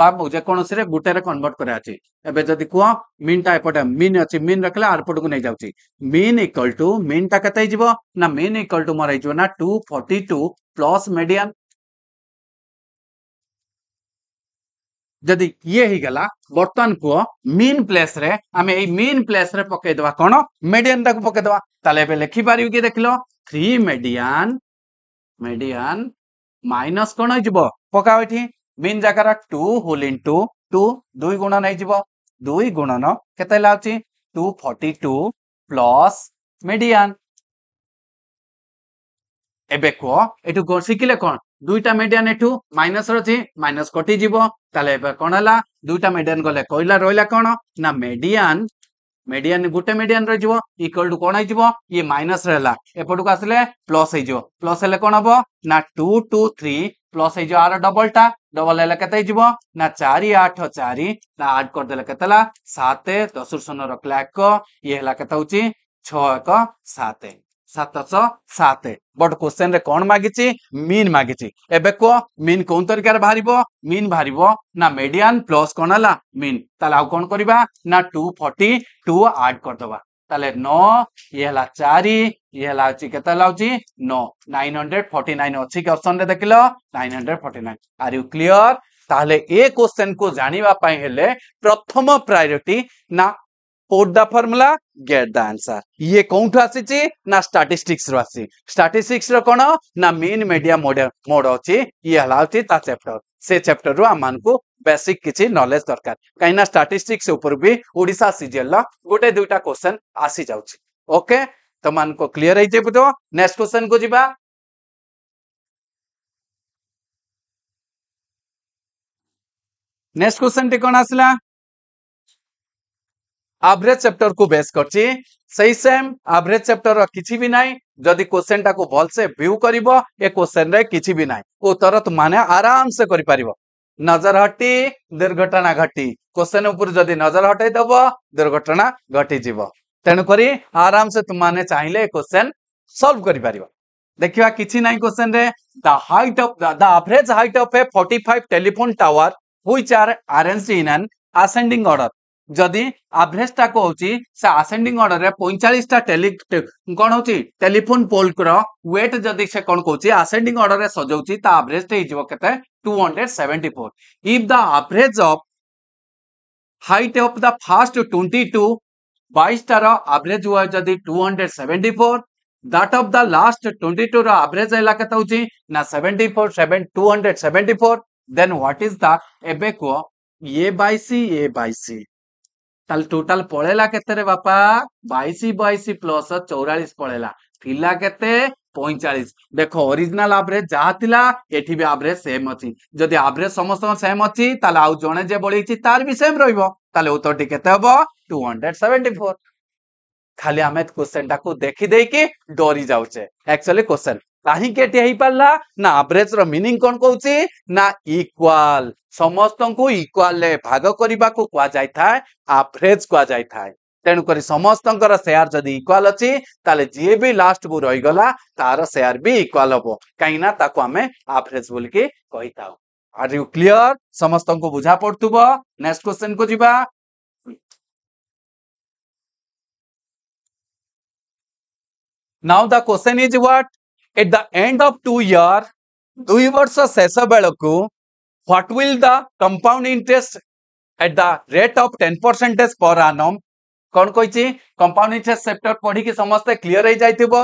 बाबू जे कोनोसिरे गुटेरे कह मीन टा एपटे मीन अछि मीन रखले आर पटकु नै जाउछि मीन इक्वल टू मीन टा कतै ना मीन इक्वल टू मोर आइजो ना 242 प्लस मीडियन जदि ये ही गला मीन प्लेस रे हमें ए मीन प्लेस रे पके देवा कोन मीडियन टा ताले एबे लिखि पारियो कि देखलो 3 मीडियन मीडियन माइनस कौन होइजो पकाओ ମିନ୍ ଜାଗାର two whole into two ଦୁଇ ଗୁଣନ ହେଇଯିବ ଦୁଇ ଗୁଣନ କେତେ ହେଲା ଅଛି two forty two plus median ଏବେ କୁହ ଏଠୁ ଶିଖିଲେ କ'ଣ ଦୁଇଟା ମିଡିଆନ୍ ଏଠୁ ମାଇନସ୍ ଅଛି ମାଇନସ୍ କଟିଯିବ ତାହେଲେ ଏବେ କ'ଣ ହେଲା ଦୁଇଟା ମିଡିଆନ୍ ଗଲେ କହିଲା ରହିଲା କ'ଣ ନା ମିଡିଆନ୍ ମିଡିଆନ୍ ଗୋଟେ ମିଡିଆନ୍ ରହିଯିବ ଇକ୍ୱାଲ ଟୁ କ'ଣ ହେଇଯିବ ଇଏ ମାଇନସ୍ ରହିଲା ଏପଟକୁ ଆସିଲେ ପ୍ଲସ୍ ହେଇଯିବ ପ୍ଲସ୍ ହେଲେ କ'ଣ ହବ ନା ଟୁ ଟୁ ଥ୍ରୀ ପ୍ଲସ୍ ହେଇଯିବ ଆର ଡବଲଟା ଡବଲ ହେଲେ କେତେ ହେଇଯିବ ନା ଚାରି ଆଠ ଚାରି ନା ଆଠ କରିଦେଲେ କେତେ ହେଲା ସାତ ଦଶରୁ ଶୂନ ରଖିଲା ଏକ ଇଏ ହେଲା କେତେ ହଉଛି ଛଅ ଏକ ସାତ ସାତଶହ ସାତ ବଟ୍ କୋଶ୍ଚେନ୍ରେ କ'ଣ ମାଗିଛି ମିନ୍ ମାଗିଛି ଏବେ କୁହ ମିନ୍ କୋଉ ତରିକାରେ ବାହାରିବ ମିନ୍ ବାହାରିବ ନା ମେଡିଆନ୍ ପ୍ଲସ୍ କ'ଣ ହେଲା ମିନ୍ ତାହେଲେ ଆଉ କ'ଣ କରିବା ନା ଟୁ ଫର୍ଟି ଟୁ ଆଡ୍ କରିଦବା ताले नो ये हला चारी ये हला छि केत लाउ छि नो 949 अछि के ऑप्शन रे देखिलो 949 आर यू क्लियर ताले ए क्वेश्चन को जानिबा पई हेले प्रथम प्रायोरिटी ना put the formula get the answer ये कोंठ आसी छि ना स्टैटिस्टिक्स रासी स्टैटिस्टिक्स रो कोनो ना मेन मीडिया मोड मोड अछि ये हला छि ता चैप्टर ସେ ଚାପ୍ଟରରୁ ଆମମାନଙ୍କୁ ବେସିକ କିଛି ନଲେଜ ଦରକାର କାହିଁକିନା ଷ୍ଟାଟିଷ୍ଟିକ୍ସ ଉପରୁ ବି ଓଡ଼ିଶା ସିଜିଏଲର ଗୋଟେ ଦୁଇଟା କ୍ୱେଶ୍ଚନ ଆସିଯାଉଛି ଓକେ ତମମାନଙ୍କୁ କ୍ଲିୟର ହେଇଯାଇଥିବ ନେକ୍ସଟ କ୍ୱେଶ୍ଚନକୁ ଯିବା ନେକ୍ସଟ କ୍ୱେଶ୍ଚନଟି କ'ଣ ଆସିଲା आभरेज चैप्टर को बेस कर सही सेम आभरेज चैप्टर किसी भी ना जदि क्वेश्चन टाक भलसे भ्यू कर ए क्वेश्चन रे किसी भी ना उत्तर तुमने आराम से कर नजर हटी दुर्घटना घटी क्वेश्चन जदि नजर हटाई दब दुर्घटना घटी तेणुक आराम से तुमने चाहिए क्वेश्चन सल्व कर देखा कि ना क्वेश्चन रे the height of the average height of a forty telephone tower हुई are arranged in an ascending order ଯଦି ଆଭରେଜଟା କହୁଛି ସେ ଆସେଣ୍ଡିଂ ଅର୍ଡରରେ ପଇଁଚାଳିଶଟା ଟେଲି କ'ଣ ହଉଛି ଟେଲିଫୋନ ପୋଲ୍ର ୱେଟ୍ ଯଦି ସେ କ'ଣ କହୁଛି ଆସେଣ୍ଡିଂ ଅର୍ଡରରେ ସଜାଉଛି ତା ଆଭରେଜଟା ହେଇଯିବ କେତେ two hundred seventy four if the average of height of the first twenty two ବାଇଶଟାର ଆଭରେଜ ହୁଏ ଯଦି two hundred seventy four that of the last 22 ra average ela kata hochi na 74 7 274 then what is the ebe ko a by c a by c তাহলে total পড়েলা କେତେରେ বাপা বাইশ বাইশ plus চৌরাশ পড়েলা থিলা কেতে পঁয়চাশ দেখো অরিজিনাল আভরেজ যা লা এটি বি আভরেজ সেম অছি যদি আভরেজ সমস্ত সেম অছি তাহলে আউ জনে যে বলেছি তার বি সেম রহব তাহলে উত্তরটি কেতে হব টু হন্ড্রেড সেভেন্টি ফোর খালি আমি কোশ্চেনটা দেখি দেইকি ডরি যাউছে একচুয়ালি কোশ্চেন କାହିଁକି ଏଠି ହେଇପାରିଲା ନା ଆଭରେଜର ମିନିଂ କ'ଣ କହୁଛି ନା ଇକ୍ୱାଲ ସମସ୍ତଙ୍କୁ ଇକ୍ୱାଲରେ ଭାଗ କରିବାକୁ କୁହାଯାଇଥାଏ ଆଭରେଜ କୁହାଯାଇଥାଏ ତେଣୁକରି ସମସ୍ତଙ୍କର ସେୟାର ଯଦି ଇକ୍ୱାଲ ଅଛି ତାହେଲେ ଯିଏ ବି ଲାଷ୍ଟକୁ ରହିଗଲା ତାର ସେୟାର ବି ଇକ୍ୱାଲ ହବ କାହିଁକିନା ତାକୁ ଆମେ ଆଭରେଜ ବୋଲିକି କହିଥାଉ ଆର୍ ୟୁ କ୍ଲିଅର ସମସ୍ତଙ୍କୁ ବୁଝା ପଡୁଥିବ ନେକ୍ସଟ କ୍ୱେଶ୍ଚନ କୁ ଯିବା Now the question is what? at the end of two years, ଦୁଇ ବର୍ଷ ଶେଷ ବେଳକୁ what will the compound interest at the rate of 10 percentage per annum কোন কইছি কম্পাউন্ড ইন্টারেস্ট চ্যাপ্টার পড়িকি সমস্তে ক্লিয়ার হই যাইতিবো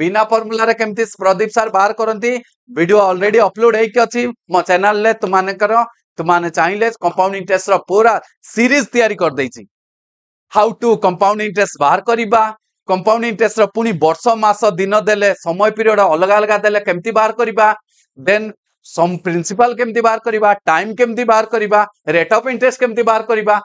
বিনা ফর্মুলারে কেমতি প্রদীপ স্যার বাহার করন্তি ভিডিও অলরেডি আপলোড হইকি অছি মো চ্যানেল লে তোমানকর তোমানে চাইলে কম্পাউন্ড ইন্টারেস্ট র পুরা সিরিজ তৈরি কর দেইছি হাউ টু কম্পাউন্ড ইন্টারেস্ট বাহার করিবা কম্পাউন্ড ইন্টারেস্টর পুনি বর্ষ মাস দিন দেলে সময় পিরিয়ড অলগা অলগা দেলে কেমতি বাহার করা দেন সম প্রিন্সিপাল কেমতি বাহার করা টাইম কেমতি বাহার করা রেট অফ ইন্টারেস্ট কেমতি বাহার করা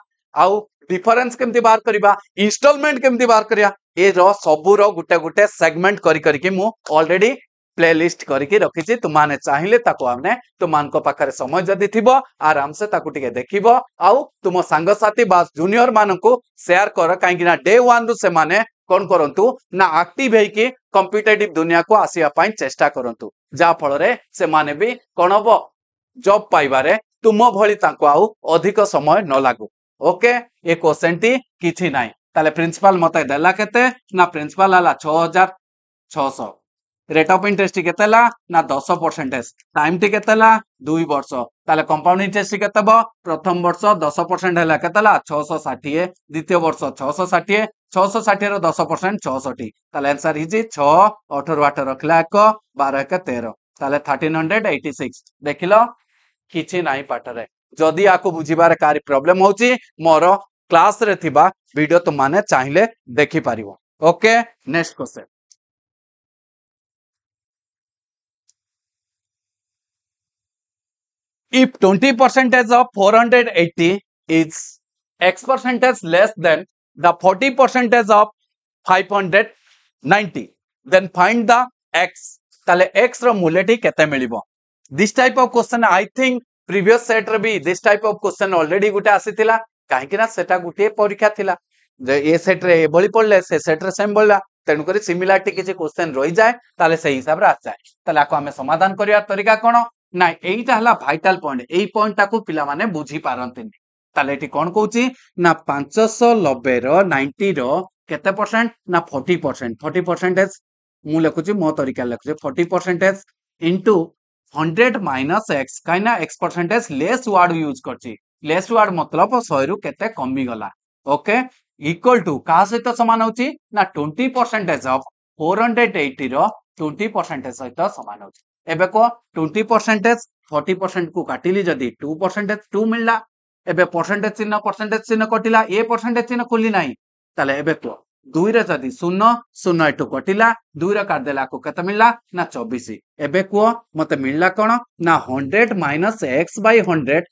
আউ ডিফরেন্স কেমতি বাহার করা ইনস্টলমেন্ট কেমতি বাহার করা এর সবুর গোটে গোটে সেগমেন্ট করি করি মু অলরেডি প্লে লিষ্ট করিকি রকিছি তোমানে চাইলে তাকু আমনে তোমানক পাখরে সময় যদি থিব আরামসে তাকু টিকে দেখিব আউ তুম সাঙ্গ সাথী বা জুনিয়র মানকু শেয়ার কর কাইকি না ডে 1 রু সেমানে କ'ଣ କରନ୍ତୁ ନା ଆକ୍ଟିଭ ହେଇକି କମ୍ପିଟେଟିଭ ଦୁନିଆକୁ ଆସିବା ପାଇଁ ଚେଷ୍ଟା କରନ୍ତୁ ଯାହାଫଳରେ ସେମାନେ ବି କ'ଣ ହବ ଜବ୍ ପାଇବାରେ ତୁମ ଭଳି ତାଙ୍କୁ ଆଉ ଅଧିକ ସମୟ ନ ଲାଗୁ ଓକେ ଏ କୋଶ୍ଚେନଟି କିଛି ନାହିଁ ତାହେଲେ ପ୍ରିନ୍ସିପାଲ ମତେ ଦେଲା କେତେ ନା ପ୍ରିନ୍ସିପାଲ ହେଲା ଛଅ ହଜାର ଛଅଶହ ରେଟ୍ ଅଫ୍ ଇଣ୍ଟରେଷ୍ଟ କେତେ ହେଲା ନା ଦଶ ପରସେଣ୍ଟେଜ ଟାଇମ୍ ଟି କେତେ ହେଲା ଦୁଇ ବର୍ଷ ତାହେଲେ କମ୍ପାଉଣ୍ଡ ଇଣ୍ଟରେଷ୍ଟ କେତେ ହେବ ପ୍ରଥମ ବର୍ଷ ଦଶ ପରସେଣ୍ଟ ହେଲା କେତେ ହେଲା ଛଅଶହ ଷାଠିଏ ଦ୍ୱିତୀୟ ବର୍ଷ ଛଅଶହ ଷାଠିଏ ଛଅଶହ ଷାଠିଏର ଦଶ ପରସେଣ୍ଟ ଛଅଷଠି ତାହେଲେ ଆନ୍ସର ହେଇଛି ଛଅ ଅଠର ଆଠ ରଖିଲା ଏକ ବାର ଏକ ତେର ତାହେଲେ ଥାର୍ଟିନ୍ ହଣ୍ଡ୍ରେଡ୍ ଏଇଟି ସିକ୍ସ ଦେଖିଲ କିଛି ନାହିଁ ପାଠରେ ଯଦି ଆକୁ ବୁଝିବାରେ କାହାରି ପ୍ରୋବ୍ଲେମ ହଉଛି ମୋର କ୍ଲାସରେ ଥିବା ଭିଡିଓ ତୁମମାନେ ଚାହିଁଲେ ଦେଖିପାରିବ okay next question if 20 percentage of 480 is x percentage less than the 40 percentage of 590 then find the x তাহলে x র মূল্যটি কেতে মিলিব this type of question I think previous set রে বি this type of question already গোটে আসিছিলা কাহিঁকি না সেটা গোটিয়ে পরীক্ষা থিলা যে এ সেট রে এভাবে পড়লে সে সেট রে সেম বললা তেণুকরি সিমিলারিটি কিছু কোশ্চেন রইযায় তাহলে সেই হিসাবে আসযায় তাহলে আকু আমি সমাধান করিবা তরিকা কোণ ନା ଏଇଟା ହେଲା ଭାଇଟାଲ ପଏଣ୍ଟ ଏଇ ପଏଣ୍ଟଟାକୁ ପିଲାମାନେ ବୁଝିପାରନ୍ତିନି ତାହେଲେ ଏଠି କ'ଣ କହୁଛି ନା ପାଞ୍ଚଶହ ନବେର ନାଇଣ୍ଟିର କେତେ ପରସେଣ୍ଟ ନା ଫର୍ଟି ପରସେଣ୍ଟ ଫର୍ଟି ପରସେଣ୍ଟେଜ ମୁଁ ଲେଖୁଛି ମୋ ତରିକା ଲେଖୁଛି forty percentage into hundred minus X କାହିଁକି ନା X percentage less word use କରିଛି ଲେସ୍ ୱାର୍ଡ ମତଲବ ଶହେରୁ କେତେ କମିଗଲା ଓକେ ଇକ୍ୱାଲ ଟୁ କାହା ସହିତ ସମାନ ହଉଛି ନା twenty percentage of four hundred ଏଇଟିର ଟ୍ୱେଣ୍ଟି ପରସେଣ୍ଟେଜ ସହିତ ସମାନ ହଉଛି एवं कह ट्वेंटी परसेंटेज फोर्टी परसेंट को काटिली जदि टू परसेंटेज टू मिलला एवं परसेंटेज चिन्ह परसेंटेज चिन्ह कटिला ए परसेंटेज चिन्ह खोली ना ताले एवं कह दुई रे जदि शून्य शून्य एठू कटिला दुई काटदेला आपको कत मिलला ना चौबीस एवं कह मत मिलला कौन ना hundred minus X by hundred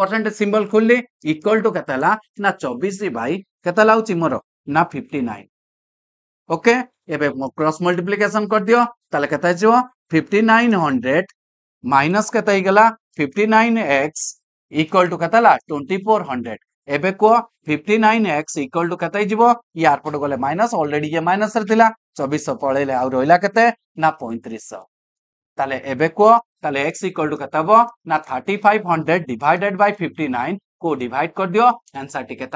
percentage symbol खोली इक्वल टू के ना चौबीस बै के मोर ना फिफ्टी ओके एवं क्रॉस मल्टीप्लिकेशन कर दियो তাহলে কেতা হয়েছিল ফিফটি নাইন হন্ড্রেড মাইনস কেতা হয়ে fifty nine X equal to কেতা টোয়েন্টি ফোর হন্ড্রেড এবে কুহ fifty nine X equal to কেতে হয়ে ইয়ারপট গলে মাইনস অলরেডি ইয়ে মাইনস রে লা চবিশ পড়াইলে আউ রহলা কেতে না পঁয়ত্রিশ তাহলে এবে কুহ তাহলে এক্স ইকুয়াল টু কেতে হব না thirty five hundred divided by fifty nine को डिवाइड कर दियो आंसर टी के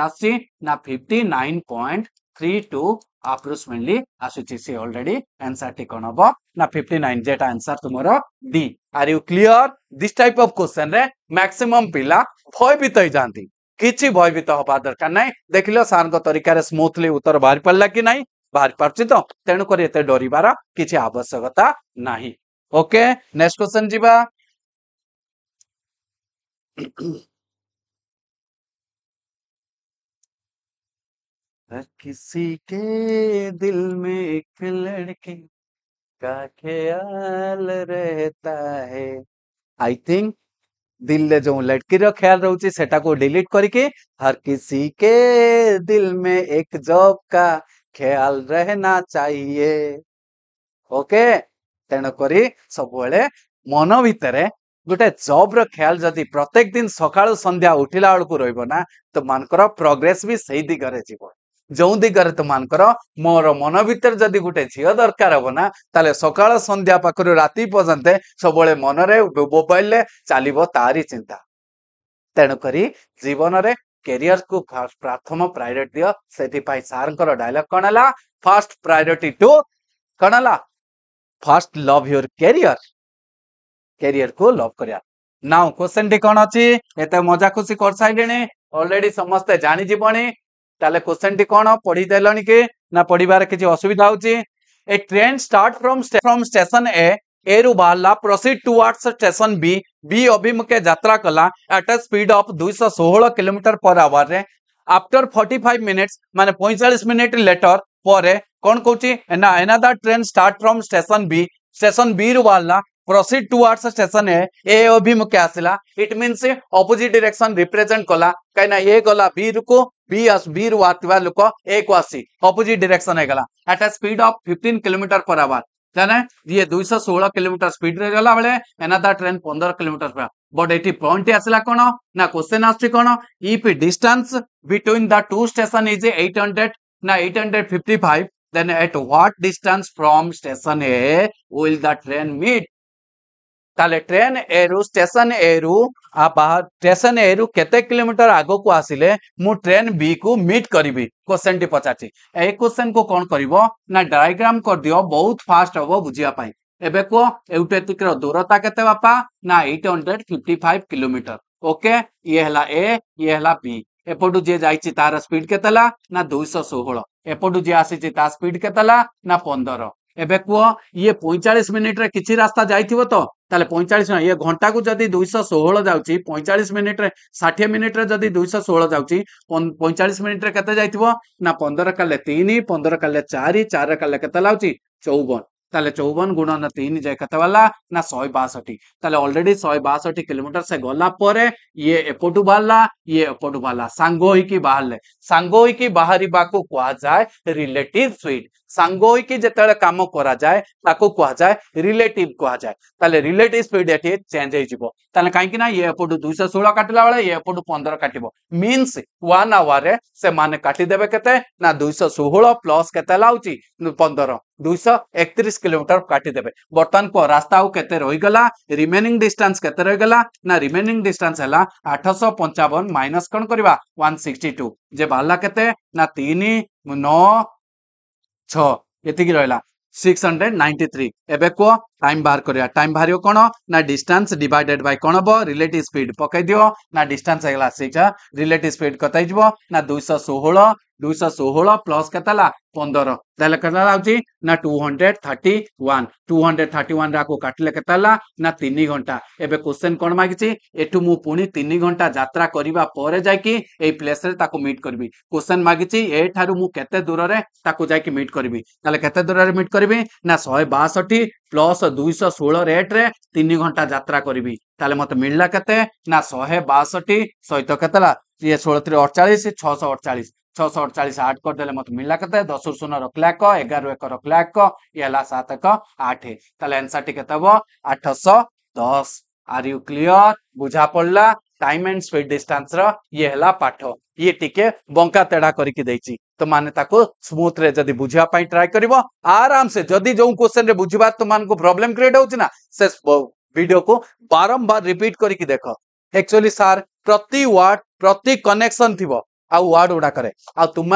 ना fifty nine point 3 to approximately as it is already answer taken over. Now 59 jet answer tomorrow D. Are you clear? This type of question re maximum pila भयभीत হৈ যাନ୍ତି କିଛି ଭୟଭୀତ ହବା ଦରକାର ନାହିଁ ଦେଖିଲ ସାରଙ୍କ ତରିକାରେ ସ୍ମୁଥଲି ଉତ୍ତର ବାହାରି ପାରିଲା କି ନାହିଁ ବାହାରି ପାରୁଛି ତ ତେଣୁକରି ଏତେ ଡରିବାର କିଛି ଆବଶ୍ୟକତା ନାହିଁ ଓକେ ନେକ୍ସଟ କ୍ୱେଶ୍ଚନ ଯିବା किसी के दिल में एक लड़के का ख्याल रहता है आई थिंक दिल ले जो लड़की रो ख्याल रहउछि सेटा को डिलीट करके हर किसी के दिल में एक जॉब का ख्याल रहना चाहिए ओके तेणु करी सब सबुले मन भितर गोटे जॉब रो ख्याल जदि प्रत्येक दिन सकाळ संध्या उठिला ବେଳକୁ ରହିବ ना तो मानकर प्रोग्रेस भी सही दिगरे जीवो जो दिगर मोर मन भित्र गए झियो दरकार हवना सकाल सन्ध्या पार्ने सबै मन मोबाइल ले चल तारि चिन्ता तेणुकरी जीवन क्यारियरको फर्स्ट प्राथमिक प्रोरि सार डलग कि कन्स लभर क्यारियर क्यारियरको लभ अचे मजा खुसी अलरेडी समस्तै जाने पानी তাহলে কোশ্চেনটি কোণ পড়িদেলি কি না পড়িবার কিছু অসুবিধা হচ্ছে a train train start from station A A A रु बाहर proceed towards station B B अभिमुखे यात्रा कला at a speed of 216 kilometre per hour रे आफ्टर 45 मिनट्स माने 45 मिनट लेटर पर कौन कहूची ना another train start from station B station B रु बाहर प्रोसीड टुवर्ड्स स्टेशन है ए और बी मुख्य आसला it mean opposite direction represent कला कहीं ए गला बी को बी आस बी रु आसवा लोक ए को आसी अपोजिट डायरेक्शन है गला at a speed of 15 kilometre per hour तेने ये 216 किलोमीटर स्पीड रे गला बेले another train 15 kilometre per but at point आसला कौन ना क्वेश्चन आसुच्छी कौन if distance between the two station is 800 ना 855 then at what distance from station A will the train meet ତାହେଲେ ଟ୍ରେନ୍ ଏରୁ ଷ୍ଟେସନ ଏରୁ ଷ୍ଟେସନ ଏରୁ କେତେ କିଲୋମିଟର ଆଗକୁ ଆସିଲେ ମୁଁ ଟ୍ରେନ୍ ବି କୁ ମିଟ୍ କରିବି କ୍ୱେଶ୍ଚନଟି ପଚାରିଛି ଏଇ କ୍ୱେଶ୍ଚନକୁ କ'ଣ କରିବ ନା ଡାଇଗ୍ରାମ କରିଦିଅ ବହୁତ ଫାଷ୍ଟ ହବ ବୁଝିବା ପାଇଁ ଏବେ କୁହ ଏଉଟେତିକର ଦୂରତା କେତେ ବାପା ନା eight hundred fifty five kilometre okay ଇଏ ହେଲା ଏ ଇଏ ହେଲା ବି ଏପଟୁ ଯିଏ ଯାଇଛି ତାର ସ୍ପିଡ କେତେ ହେଲା ନା ଦୁଇଶହ ଷୋହଳ ଏପଟୁ ଯିଏ ଆସିଛି ତା ସ୍ପିଡ କେତେ ହେଲା ନା ପନ୍ଦର एवं कह ये मिनिट मिनिट्रे कि रास्ता जाइ तो पैंचाश ये घंटा को जदि दुईश षोह जा पैंचाश रे षाठी मिनिट्रे जदि दुईश षोह जा पैंचाश मिनिट्रे के ना पंदर काले तीन पंदर काले चार चार काले के चौवन तेल चौवन गुण ना तीन जाए कत बाला ना शहे बासठी तेल अलरेडी शहे बासठी कोमीटर से गलापर ये एपटु बाहर ये एपटू बाहर सांग हो बाहर सांग हो बाहर को कह जाए रिलेटिव स्वीड ସାଙ୍ଗୋଇକି ଯେତେବେଳେ କାମ କରାଯାଏ ତାକୁ କୁହାଯାଏ ରିଲେଟିଭ କୁହାଯାଏ ତାହେଲେ ରିଲେଟିଭ ସ୍ପିଡ ଏଠି ଚେଞ୍ଜ ହେଇଯିବ ତାହେଲେ କାହିଁକି ନା ଇଏ ଏପଟୁ ଦୁଇଶହ ଷୋହଳ କାଟିଲା ବେଳେ ଇଏ ଏପଟୁ ପନ୍ଦର କାଟିବ ମିନ୍ସ ୱାନ୍ ଆୱାରରେ ସେମାନେ କାଟିଦେବେ କେତେ ନା ଦୁଇଶହ ଷୋହଳ ପ୍ଲସ୍ କେତେ ହେଲା ହଉଛି ପନ୍ଦର ଦୁଇଶହ ଏକତିରିଶ କିଲୋମିଟର କାଟିଦେବେ ବର୍ତ୍ତମାନ କୁହ ରାସ୍ତା ଆଉ କେତେ ରହିଗଲା ରିମେନିଂ ଡିଷ୍ଟାନ୍ସ କେତେ ରହିଗଲା ନା ରିମେନିଂ ଡିଷ୍ଟାନ୍ସ ହେଲା ଆଠଶହ ପଞ୍ଚାବନ ମାଇନସ୍ କଣ କରିବା ୱାନ୍ ସିକ୍ସଟି ଟୁ ଯେ ବାହାରିଲା କେତେ ନା ତିନି ନଅ छ यतिकी रहिला सिक्स हन्ड्रेड नाइन्टी थ्री एबे को টাইম বাহার করা টাইম বাহার কোণ না ডিষ্টান্স ডিভাইডেড বাই কোণ হব রিলেটিভ স্পিড পকাই দিও না ডিষ্টান্স হয়ে সেইটা রিলেটিভ স্পিড কত হয়ে না দুইশ ষোহল দুইশ ষোহল প্লস কত হল পনের তাহলে কত হচ্ছে না two hundred thirty one two hundred thirty one রাকু কাটলে কত হল না তিন ঘন্টা এবে কোশ্চেন কোণ মাগিছি এটু মু পুনি তিন ঘন্টা যাত্রা করা পরে যাইকি এই প্লেসরে তাকে মিট করবি কোশ্চেন মাগিছি এঠারু মু কেতে দূরে তাকে যাইকি মিট করবি তাহলে কেতে দূরে মিট করবি না শহে বাষট্টি प्लस दुईश षोह रेट्रे तीन घंटा जित्रा करी तेज़े मत मिलला के शहे बासठी सहित कतेला ये षोलती अड़चाई छः अड़चाई छःश अड़चाश आठ करदे मत मिलला के दस रु शून रखला एक एगार एक रखला एक ये सात एक आठ तेल एनसर टी के आठश दस आर यू क्लीयर बुझा पड़ला टाइम एंड स्पीड डिस्टास ये पाठ ये टिके बंका तेढ़ा करी तो माने ताको स्मूथ रे जदि बुझा ट्राए कर आराम से जदि जो क्वेश्चन रे बुझा तुमको तो प्रोब्लेम क्रिएट होना से वीडियो को बारंबार रिपीट करी की एक्चुअली सार प्रति वार्ड प्रति कनेक्शन थी आर्ड गुडा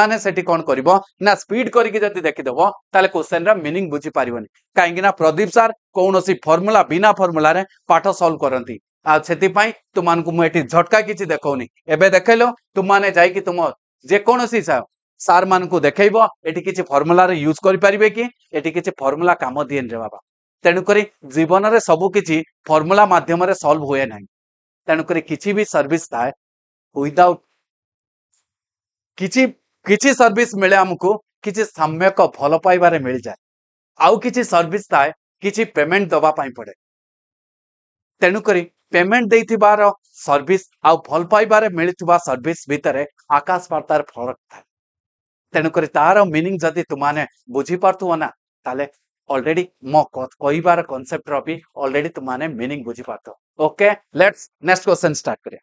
आने से कौन कर ना स्पीड करके देखीदेव क्वेश्चन रिनिंग बुझी पार नहीं कहीं प्रदीप सार कौन फर्मुला बिना फर्मुला पाठ सल्व करती ସେଥିପାଇଁ ତୁମମାନଙ୍କୁ ମୁଁ ଏଠି ଝଟକା କିଛି ଦେଖଉନି ଏବେ ଦେଖେଇଲ ତୁମମାନେ ଯାଇକି ତୁମ ଯେକୌଣସି ସାର୍ ମାନଙ୍କୁ ଦେଖେଇବ ଏଠି କିଛି ଫର୍ମୁଲାର ୟୁଜ କରିପାରିବେ କି ଏଠି କିଛି ଫର୍ମୁଲା କାମ ଦିଏନି ରେ ବାବା ତେଣୁକରି ଜୀବନରେ ସବୁ କିଛି ଫର୍ମୁଲା ମାଧ୍ୟମରେ ସଲ୍ଭ ହୁଏ ନାହିଁ ତେଣୁକରି କିଛି ବି ସର୍ଭିସ ଥାଏ ୱିଦାଉଟ୍ କିଛି କିଛି ସର୍ଭିସ ମିଳେ ଆମକୁ କିଛି ସାମ୍ୟକ ଭଲ ପାଇବାରେ ମିଳିଯାଏ ଆଉ କିଛି ସର୍ଭିସ ଥାଏ କିଛି ପେମେଣ୍ଟ ଦେବା ପାଇଁ ପଡ଼େ ତେଣୁକରି पेमेंट दे सर्विस आउ भल पाइबार मिलता सर्विस भितर आकाश बार्तार फरक था तेणुक तार मिनिंग जदि तुमने बुझी पार्थना तेल अलरेडी मो कहार कनसेप्टर भी अलरेडी तुमने मिनिंग बुझी पार्थ okay let's next question start कर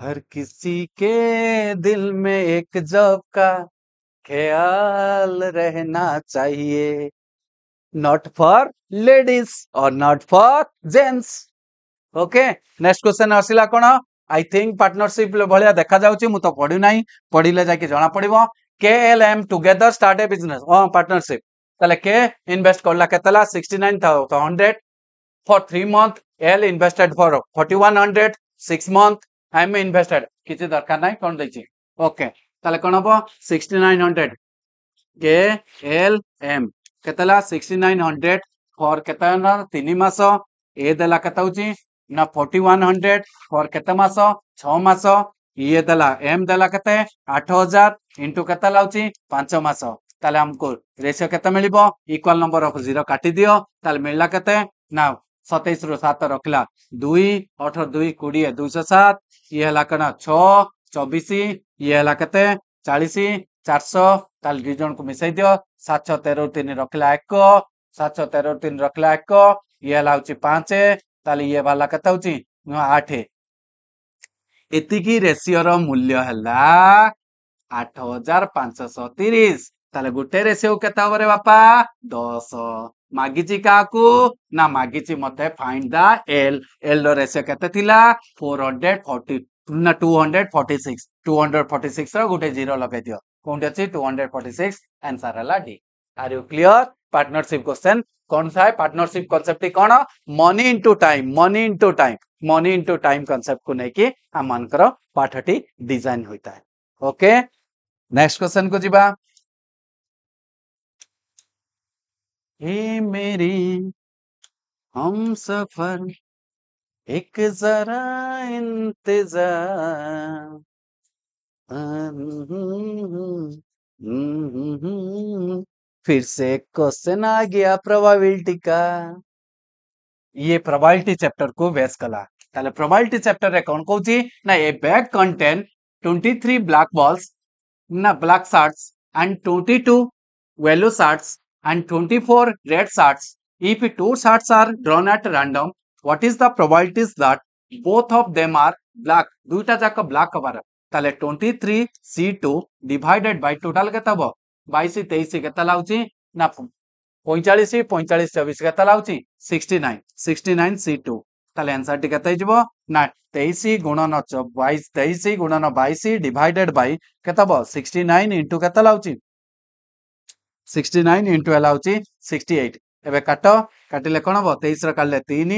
हर किसी के दिल में एक जब का ख्याल रहना चाहिए नॉट फॉर लेडीज और not for gents okay next question ଆସିଲା କ'ଣ ଆଇ ଥିଙ୍କ ପାର୍ଟନରସିପ ଭଳିଆ ଦେଖାଯାଉଛି ମୁଁ ତ ପଢୁନାହିଁ ପଢିଲେ ଯାଇକି ଜଣାପଡ଼ିବ K L M together start a business ହଁ ପାର୍ଟନରସିପ ତାହେଲେ କେ ଇନଭେଷ୍ଟ କଲା କେତେ ହେଲା sixty nine hundred for three month L invested for forty one hundred six month ଆଇ ଏମ୍ ଇନଭେଷ୍ଟେଡ୍ କିଛି ଦରକାର ନାହିଁ କ'ଣ ଦେଇଛି ଓକେ ତାହେଲେ କ'ଣ ହବ sixty nine hundred K L M କେତେ ହେଲା ସିକ୍ସଟି ନାଇନ୍ ହଣ୍ଡ୍ରେଡ୍ ଫର୍ କେତେ ନା ତିନି ମାସ ଏ ଦେଲା କେତେ ହଉଛି ନା ଫୋର୍ଟି ୱାନ୍ ହଣ୍ଡ୍ରେଡ୍ ଫର୍ କେତେ ମାସ ଛଅ ମାସ ଇଏ ଦେଲା ଏମ୍ ଦେଲା କେତେ ଆଠ ହଜାର ଇଣ୍ଟୁ କେତେ ଲାଗୁଛି ପାଞ୍ଚ ମାସ ତାହେଲେ ଆମକୁ ରେସିଓ କେତେ ମିଳିବ ଇକ୍ୱାଲ ନମ୍ବର ଅଫ୍ ଜିରୋ କାଟିଦିଅ ତାହେଲେ ମିଳିଲା କେତେ ନା ସତେଇଶ ରୁ ସାତ ରଖିଲା ଦୁଇ ଅଠର ଦୁଇ କୋଡିଏ ଦୁଇଶହ ସାତ ଇଏ ହେଲା କ'ଣ ଛଅ ଚବିଶ ଇଏ ହେଲା କେତେ ଚାଳିଶ ଚାରିଶହ ତାହେଲେ ଦୁଇ ଜଣଙ୍କୁ ମିଶାଇ ଦିଅ ସାତଶହ ତେର ତିନି ରଖିଲା ଏକ ସାତଶହ ତେର ତିନି ରଖିଲା ଏକ ଇଏ ହେଲା ହଉଛି ପାଞ୍ଚ ତାହେଲେ ଇଏ ବାଲା କେତେ ହଉଛି ଆଠ ଏତିକି ରେସିଓର ମୂଲ୍ୟ ହେଲା ଆଠ ହଜାର ପାଞ୍ଚଶହ ତିରିଶ ତାହେଲେ ଗୋଟେ ରେସିଓ କେତେ ହବରେ ବାପା ଦଶ ମାଗିଛି କାହାକୁ ନା ମାଗିଛି ମତେ ଫାଇଣ୍ଡ ଦା ଏଲ୍ ଏଲ୍ ର ରେସିଓ କେତେ ଥିଲା ଫୋର ହଣ୍ଡ୍ରେଡ ଫର୍ଟି ନା two hundred forty six two hundred forty six ର ଗୋଟେ ଜିରୋ ଲଗେଇ ଦିଅ কোনটি আছে two hundred forty six answer হল D are you clear partnership question কোন থাকে পার্টনরশিপ কনসেপ্ট কোণ money into time money into time money into time concept কু নেই আমার পাঠটি ডিজাইন হয়ে থাকে ওকে নেক্সট কোশ্চেন কু যা ए मेरी हम सफर एक जरा इंतजार फिर से क्वेश्चन आ गया प्रोबेबिलिटी का ये प्रोबेबिलिटी चैप्टर को वेस कला তাহলে প্রবাবিলিটি চ্যাপ্টারে কোন কৌছি না এ ব্যাগ কন্টেন 23 ব্ল্যাক বলস না black shirts and 22 yellow shirts and 24 red shirts if two shirts are drawn at random what is the probabilities that both of them are black দুইটা যাক ব্ল্যাক হবার তাহলে twenty three C two divided by total কেত হব বাইশ তেইশ কেত লাগুছি না পঁয়চাশ পঁয়চাশ চবিশ কেত লাগুছি sixty nine sixty nine C two তাহলে আনসারটি কেত হয়ে না তেইশ গুণন বাইশ তেইশ গুণন বাইশ ডিভাইডেড বাই কেত হব সিক্সটি নাইন ইন্টু কেত লাগুছি সিক্সটি নাইন ইন্টু হচ্ছে সিক্সটি এইট এবে কাট কাটিলে কম হব তেইশ কাটলে তিন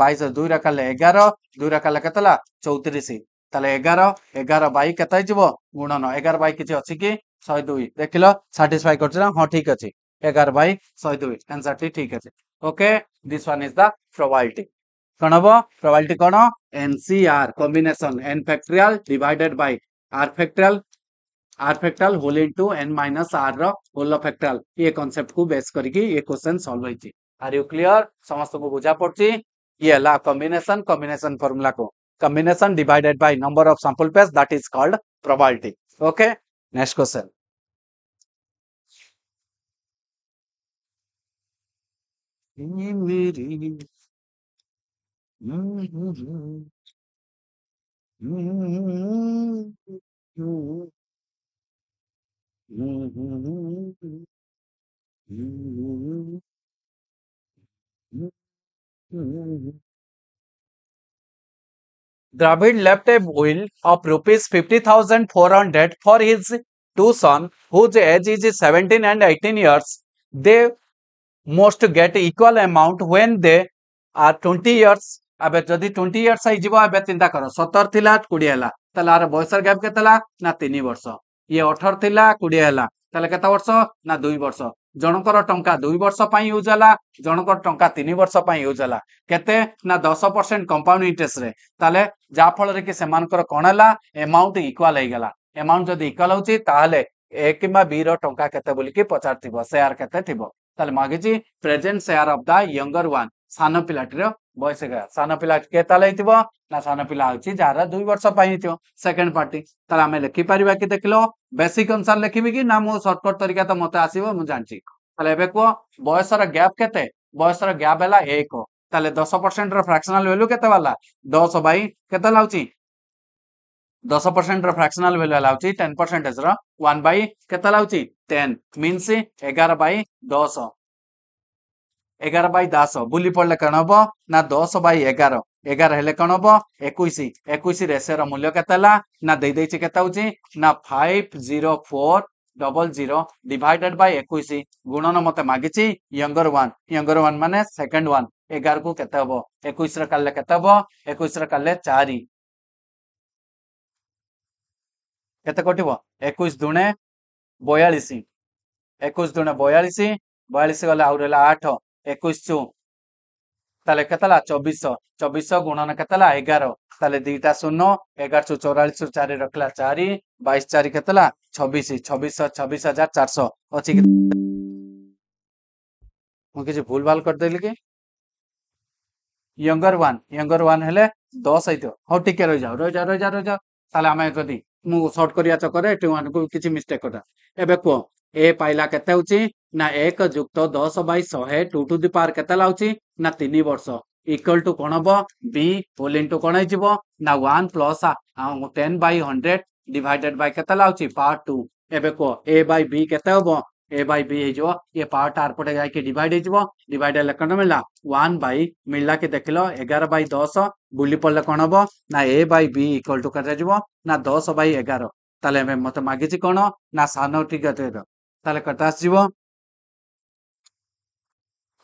বাইশ দুই রাখালে এগারো দুই রাখালে কেতলা চৌত্রিশ তাহলে এগারো এগারো বাই কত যাব গুণন এগারো বাই কিছু অনেক কি শহে দুই দেখিল সাটিসফাই করছে না হ্যাঁ ঠিক আছে এগারো বাই শহে দুই আনসারটি ঠিক আছে okay this one is the probability কন হব প্রবাবিলিটি কোণ nCr combination n factorial divided by r factorial r factorial whole into n minus r whole factorial ये कनसेप्ट को बेस करके ये কোশ্চেন সলভ होती আর ইউ ক্লিয়ার সমস্ত को बुझा पड़ी ये कम्बिनेशन कम्बिनेशन फॉर्मूला को combination divided by number of sample pairs that is called probability okay next question Mm-hmm. Mm-hmm. Mm-hmm. Dravid left a will of rupees 50,400 for his two sons whose age is 17 and 18 years. They must get equal amount when they are 20 years. ଏବେ ଯଦି twenty years ହେଇଯିବ ଏବେ ଚିନ୍ତା କର ସତର ଥିଲା କୋଡ଼ିଏ ହେଲା ତାହେଲେ ଆର ବୟସର ଗ୍ୟାପ୍ କେତେ ହେଲା ନା ତିନି ବର୍ଷ ଇଏ ଅଠର ଥିଲା କୋଡ଼ିଏ ହେଲା ତାହେଲେ କେତେ ବର୍ଷ ନା ଦୁଇ ବର୍ଷ ଜଣଙ୍କର ଟଙ୍କା ଦୁଇ ବର୍ଷ ପାଇଁ ୟୁଜ୍ ହେଲା ଜଣଙ୍କର ଟଙ୍କା ତିନି ବର୍ଷ ପାଇଁ ୟୁଜ୍ ହେଲା କେତେ ନା ଦଶ ପରସେଣ୍ଟ କମ୍ପାଉଣ୍ଡ ଇଣ୍ଟରେଷ୍ଟରେ ତାହେଲେ ଯାହାଫଳରେ କି ସେମାନଙ୍କର କ'ଣ ହେଲା ଏମାଉଣ୍ଟ ଇକ୍ୱାଲ ହେଇଗଲା ଏମାଉଣ୍ଟ ଯଦି ଇକ୍ୱାଲ ହଉଛି ତାହେଲେ ଏ କିମ୍ବା ବି ର ଟଙ୍କା କେତେ ବୋଲିକି ପଚାରିଥିବ ସେୟାର କେତେ ଥିବ ତାହେଲେ ମାଗିଛି present share of the younger one सान पिलाटर बयस सान पिला के ना सान पिला अच्छी जार दुई वर्ष सेकेंड पार्टी आम लिखी पार कि देख लो बेसिक अनुसार लिखी कि ना मो सर्टकट तरीका तो मत आस बयसर गैप के बयसर गैप है एक दस परसेंट रैक्सनाल भैल्यू के दस बै के दस परसेंट रैक्सनाल भैल्यू लाइन टेन परसेंटेज रही टेन मीनस एगार बै दस এগার বাই দশ বুলি পড়লে কেন হব না দশ বাই এগার এগার হলে কেন হব একুশ একুশে সের মূল্য কত হল না দিয়েছি কত হচ্ছে না five zero four double zero divided by একুশ গুণন মতো মাগিছি ইয়ঙ্গর ওয়ান ইয়ঙ্গর ওয়ান মানে সেকেন্ড ওয়ান এগার কু কত হব একুশ কালে কত হব একুশ কালে চারি কত কটিব একুশ দুণে বয়াশ একুশ দুণে বয়াশ বয়াশ গলে আহ রা আঠ ଏକୋଇଶ ତାହେଲେ କେତେଲା ଚବିଶ ଚବିଶ ଗୁଣନ କେତେଲା ଏଗାର ତାହେଲେ ଦିଟା ଶୂନ ଏଗାର ଶହ ଚଉରାଳିଶ ଚାରି ରଖିଲା ଚାରି ବାଇଶ ଚାରି କେତେଲା ଛବିଶ ଛବିଶ ଛବିଶ ହଜାର ଚାରିଶହ ଅଛି କି ମୁଁ କିଛି ଭୁଲ ଭାଲ କରିଦେଲି କି ୟଙ୍ଗର ୱାନ୍ ୟଙ୍ଗର ୱାନ୍ ହେଲେ ଦଶ ହେଇଥିବ ହଉ ଟିକେ ରହିଯାଉ ରହିଯାଉ ରହିଯାଉ ରହିଯାଉ ତାହେଲେ ଆମେ ଯଦି ମୁଁ ସର୍ଟ କରିବା ଚକରେ ଏଠି ୱାନ୍ କୁ କିଛି ମିଷ୍ଟେକ୍ କରିବା ଏବେ କୁହ ଏ ପାଇଲା କେତେ ହଉଛି ନା ଏକ ଯୁକ୍ତ ଦଶ ବାଇ ଶହେ ଟୁ ଟୁ ଦି ପାୱାର କେତେ ଲାଗୁଛି ନା ତିନି ବର୍ଷ ଇକ୍ୱାଲ ଟୁ କ'ଣ ହବ ବି ଫୁଲ ଟୁ କ'ଣ ହେଇଯିବ ନା one plus ten by hundred divided by କେତେ ଲାଗୁଛି ପାର୍ଟ ଟୁ ଏବେ କୁହ ଏ ବାଇ ବି କେତେ ହବ ଏ ବାଇ ବି ହେଇଯିବ ଇଏ ପାର୍ଟ ଆର ପଟେ ଯାଇକି ଡିଭାଇଡ୍ ହେଇଯିବ ଡିଭାଇଡ୍ ହେଲେ କ'ଣ ମିଳିଲା ୱାନ୍ ବାଇ ମିଳିଲା କି ଦେଖିଲ ଏଗାର ବାଇ ଦଶ ବୁଲି ପଡ଼ିଲେ କ'ଣ ହବ ନା A by B equal to କରାଯିବ ନା ଦଶ ବାଇ ଏଗାର ତାହେଲେ ଏବେ ମତେ ମାଗିଛି କ'ଣ ନା ସାନ ଟିକେ ଅଛି ତାହେଲେ କେତେ ଆସିଯିବ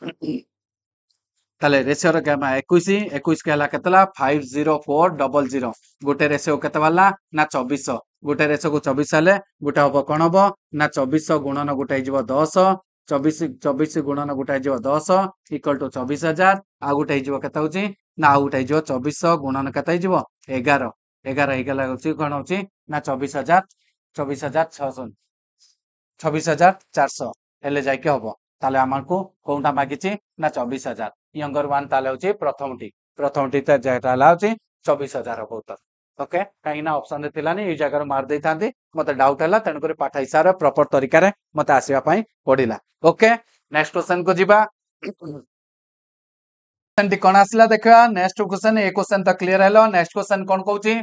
ତାହେଲେ ରେସିଓର କେମା ଏକୋଇଶ ଏକୋଇଶକେ ହେଲା କେତେଲା five zero four double zero ଗୋଟେ ରେସିଓ କେତେ ବାହାରିଲା ନା ଚବିଶ ଗୋଟେ ରେସିଓକୁ ଚବିଶ ହେଲେ ଗୋଟେ ହବ କଣ ହବ ନା ଚବିଶ ଗୁଣନ ଗୋଟେ ହେଇଯିବ ଦଶ ଚବିଶ ଚବିଶ ଗୁଣନ ଗୋଟେ ହେଇଯିବ ଦଶ ଇକ୍ୱାଲ ଟୁ ଚବିଶ ହଜାର ଆଉ ଗୋଟେ ହେଇଯିବ କେତେ ହଉଛି ନା ଆଉ ଗୋଟେ ହେଇଯିବ ଚବିଶ ଗୁଣନ କେତେ ହେଇଯିବ ଏଗାର ଏଗାର ହେଇଗଲା ହଉଛି କଣ ହଉଛି ନା ଚବିଶ ହଜାର ଚବିଶ ହଜାର ଛଅଶହ ଚବିଶ ହଜାର ଚାରିଶହ ହେଲେ ଯାଇକି ହବ ताले आमर को कोनटा मागिचे ना 24000 यंगर 1 ताले होचे प्रथम टी प्रथम टी त जायटा लाउचे 24000 हो उत्तर ओके काही ना ऑप्शन देतिला ने ए जगर मार देथांदे मते डाउट हला तण करे पाठाई सारा प्रॉपर तरीका रे मते आसीबा पई पडिला ओके नेक्स्ट क्वेश्चन को जीबा क्वेश्चन दि कोन आसीला देखा नेक्स्ट क्वेश्चन ए क्वेश्चन त क्लियर हेलो नेक्स्ट क्वेश्चन कोन कहउची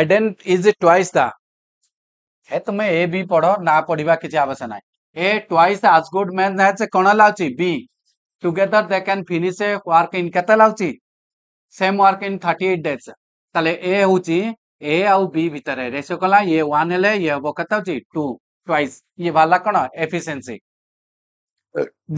आइडेंट इज इट ट्वाइस द ଏ ତୁମେ ଏ ବି ପଢ ନା ପଢିବା କିଛି ଆବଶ୍ୟକ ନାହିଁ A twice as good man as कौन लाउची B together they can finish a work in के same work in thirty eight days तले A होची A आउ B भीतर रेशियो कला ये वन ये हम कत टू ट्वाइस ये बाहर कोन एफिशिएंसी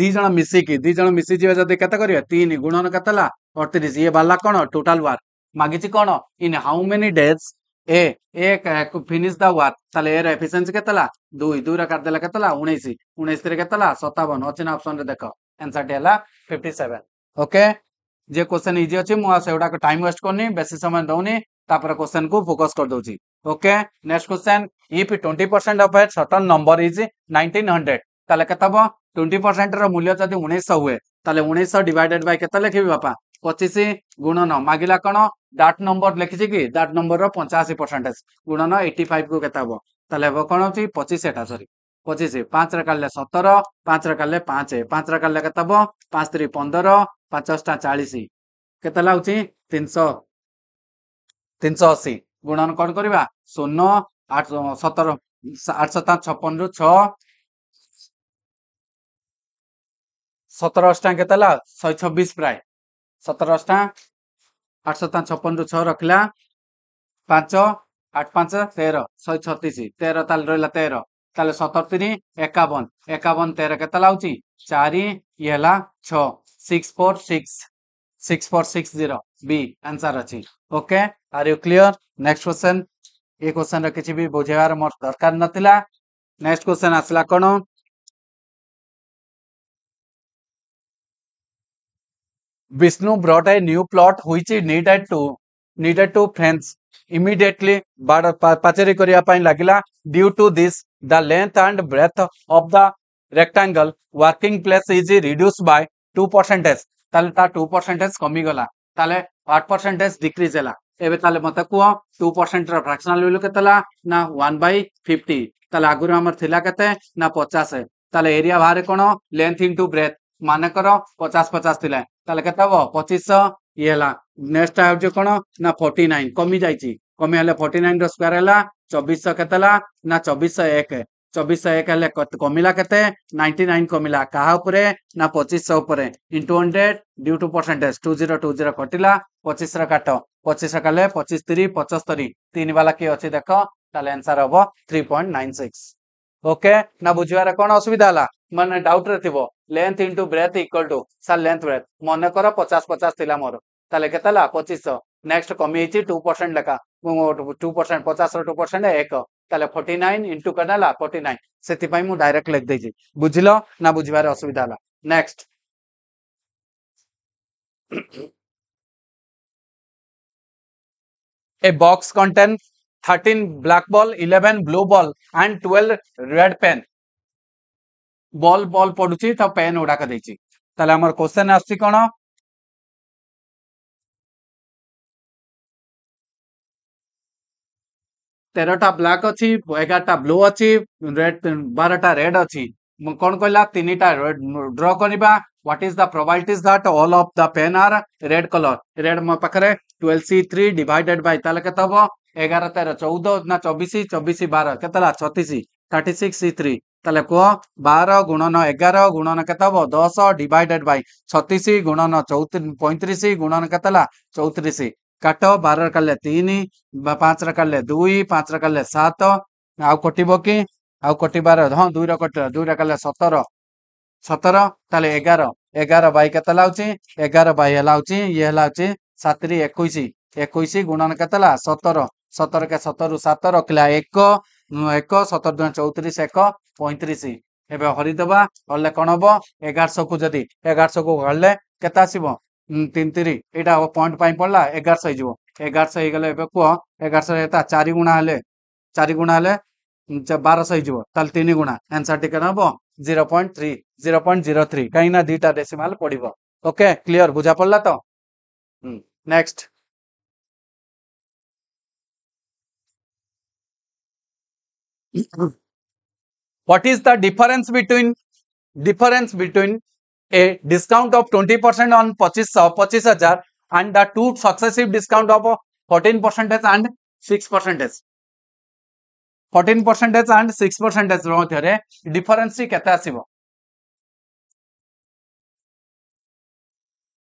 दी जण मिसी की मिसी जी जदे केते करियो 3 गुणन केतला 38 ये वाला कौन टोटाल वर्क मागिच कौन in how many days A एक को फिनिश दर एफिसीय कतला दुई दुई रतला कतला उन्नीस उन्नीस तीर कतला सतावन अच्छे अपसन रे देख एनसर टी फिफ्टी सेवेन ओके जे क्वेश्चन इजी अच्छे मुझे टाइम वेस्ट करनी बेस समय दौनी क्वेश्चन को फोकस कर दूसरी okay next question if twenty percent of a certain number is nineteen hundred तेत ट्वेंटी परसेंट रूल्य उन्नीस हुए उन्नीस डिवाइडेड बै के लिखी बापा ପଚିଶ ଗୁଣନ ମାଗିଲା କଣ ଡାଟ ନମ୍ବର ଲେଖିଛି କି ଡାଟ ନମ୍ବର ର ପଞ୍ଚାଅଶୀ ପରସେଣ୍ଟେଜ ଗୁଣନ ଏଇଟି ଫାଇଭ କୁ କେତେ ହବ ତାହେଲେ ହବ କଣ ହଉଛି ପଚିଶ ଏଟା ସରି ପଚିଶ ପାଞ୍ଚରେ କାଢିଲେ ସତର ପାଞ୍ଚରେ କାଢିଲେ ପାଞ୍ଚ ପାଞ୍ଚରେ କାଢିଲେ କେତେ ହବ ପାଞ୍ଚ ତିରିଶ ପନ୍ଦର ପାଞ୍ଚଶହଟା ଚାଳିଶ କେତେ ଲାଗୁଛି ତିନିଶହ ତିନିଶହ ଅଶୀ ଗୁଣନ କଣ କରିବା ଶୂନ ଆଠ ସତର ଆଠଶହ ଛପନ ରୁ ଛ ସତର ଅଶୀ ଟଙ୍କା କେତେ ହେଲା ଶହେ ଛବିଶ ପ୍ରାୟ सतर अष्टा आठ सता छप्पन रु छ रखिला पाँच आठ पाँच तेह्र सय छत्तिस तेह्र ताल रहिला ତାହେଲେ ସତର ଏକାବନ ଏକାବନ ତେର କେତେ ଲାଗୁଛି ଚାରି ଇଏ ହେଲା ଛଅ six four six six four six zero ବି ଆନ୍ସର ଅଛି okay are you clear next question ଏ କ୍ୱେଶ୍ଚନର କିଛି ବି ବୁଝେଇବାର ମୋର ଦରକାର ନଥିଲା ନେକ୍ସଟ କ୍ୱେଶ୍ଚନ ଆସିଲା କ'ଣ Vishnu brought a new plot which needed to needed to fence immediately but pachari kariya pai lagila due to this the length and breadth of the rectangle working place is reduced by 2 percentage তাহলে তার 2 percentage কমি গলা তাহলে 8 percentage decrease হেলা এবে তাহলে মতে কুহ 2 percent র ফ্রাকশনাল ভ্যালু কেতে লা না 1 বাই 50 তাহলে আগুরু আমার থিলা কেতে না 50 তাহলে এরিয়া বাহারে কোন লেন্থ ইনটু ব্রেথ মানেকর 50 50 থিলা ତାହେଲେ କେତେ ହବ ପଚିଶ ଇଏ ହେଲା ନେକ୍ସଟ ହେଉଛି କଣ ନା ଫର୍ଟି ନାଇନ କମି ଯାଇଛି କମି ହେଲେ ଫର୍ଟି ନାଇନ ର ସ୍କୋୟାର ହେଲା ଚବିଶ କେତେ ହେଲା ନା ଚବିଶ ଏକ ଚବିଶ ଏକ ହେଲେ କମିଲା କେତେ ନାଇଣ୍ଟି ନାଇନ କମିଲା କାହା ଉପରେ ନା ପଚିଶ ଉପରେ ଇଣ୍ଟୁ ହଣ୍ଡ୍ରେଡ ଡ୍ୟୁ two percentage two zero two zero କଟିଲା ପଚିଶ ର କାଠ ପଚିଶ କାଲେ ପଚିଶ ପଚସ୍ତରୀ ତିନି ବାଲା କିଏ ଅଛି ଦେଖ ତାହେଲେ ଆନ୍ସାର ହବ three point nine six okay ନା ବୁଝିବାରେ କଣ ଅସୁବିଧା ହେଲା ମାନେ ଡାଉଟ୍ ରେ ଥିବ length into breadth equal to sir length breadth ମନେକର ପଚାଶ ପଚାଶ ଥିଲା ମୋର ତାହେଲେ କେତେ ହେଲା ପଚିଶଶହ ନେକ୍ସଟ କମିଯାଇଛି ଟୁ ପରସେଣ୍ଟ ଲେଖା ଟୁ ପରସେଣ୍ଟ ପଚାଶର ଟୁ ପରସେଣ୍ଟ ଏକ ତାହେଲେ ଫର୍ଟି ନାଇନ୍ ଇଣ୍ଟୁ କେତେ ହେଲା ଫର୍ଟି ନାଇନ୍ ସେଥିପାଇଁ ମୁଁ ଡାଇରେକ୍ଟ ଲେଖିଦେଇଛି ବୁଝିଲ ନା ବୁଝିବାରେ ଅସୁବିଧା ହେଲା next A box contains 13 black ball, 11 blue ball and 12 red pen. Ball ball ପଡୁଛି ତା ପେନ୍ ଗୁଡାକ ଦେଇଛି ତାହେଲେ ଆମର କୋଶ୍ଚେନ୍ ଆସୁଛି କ'ଣ তেরোটা ব্ল্যাক অছি এগারটা ব্লু অছি রেড বারোটা রেড অছি কোন কহিলা তিনটা ড্র করিবা what is the probabilities that all of the pen are red colour red মো পাখরে twelve C three divided by তাহলে কেতে হব এগার তের চৌদ না চবিশ চবিশ বার কেতলা ছতিশ থার্টি সিক্স সি থ্রি ତାହେଲେ କୁହ ବାର ଗୁଣନ ଏଗାର ଗୁଣନ କେତେ ହବ ଦଶ ଡିଭାଇଡେଡ ବାଇ ଛତିଶ ଗୁଣନ ପଇଁତିରିଶ ଗୁଣନ କେତେ ହେଲା ଚଉତିରିଶ କାଟ ବାରରେ କାଢିଲେ ତିନି ପାଞ୍ଚରେ କାଢିଲେ ଦୁଇ ପାଞ୍ଚରେ କାଢିଲେ ସାତ ଆଉ କଟିବ କି ଆଉ କଟିବାର ହଁ ଦୁଇରେ କଟିବ ଦୁଇରେ କାଢିଲେ ସତର ସତର ତାହେଲେ ଏଗାର ଏଗାର ବାଇ କେତେ ଲାଗୁଛି ଏଗାର ବାଇ ହେଲା ହଉଛି ଇଏ ହେଲା ହଉଛି ସାତିରି ଏକୋଇଶ ଏକୋଇଶ ଗୁଣନ କେତେ ହେଲା ସତର ସତର କେ ସତରୁ ସାତ ରଖିଲା ଏକ ଏକ ସତର ଚଉତିରିଶ ଏକ ପଇଁତିରିଶ ଏବେ ହରିଦେବା ହରିଲେ କ'ଣ ହବ ଏଗାରଶହକୁ ଯଦି ଏଗାରଶହକୁ ହରିଲେ କେତେ ଆସିବ ତିନି ତିରି ଏଇଟା ପଏଣ୍ଟ ପାଇଁ ପଡ଼ିଲା ଏଗାରଶହ ହେଇଯିବ ଏଗାରଶହ ହେଇଗଲେ ଏବେ କୁହ ଏଗାରଶହ ଏତା ଚାରି ଗୁଣା ହେଲେ ଚାରି ଗୁଣା ହେଲେ ବାରଶହ ହେଇଯିବ ତାହେଲେ ତିନି ଗୁଣା ଆନ୍ସର ଟିକେ ନେବ zero point three zero point zero three କାହିଁକିନା ଦୁଇଟା ଡେସିମାଲ ପଡ଼ିବ ଓକେ କ୍ଲିଅର ବୁଝା ପଡ଼ିଲା ତ next Mm-hmm. what is the difference between difference between a discount of 20% on 25,000 and the two successive discount of 14% and 6% 14% and 6% ମଧ୍ୟରେ difference is kata asibo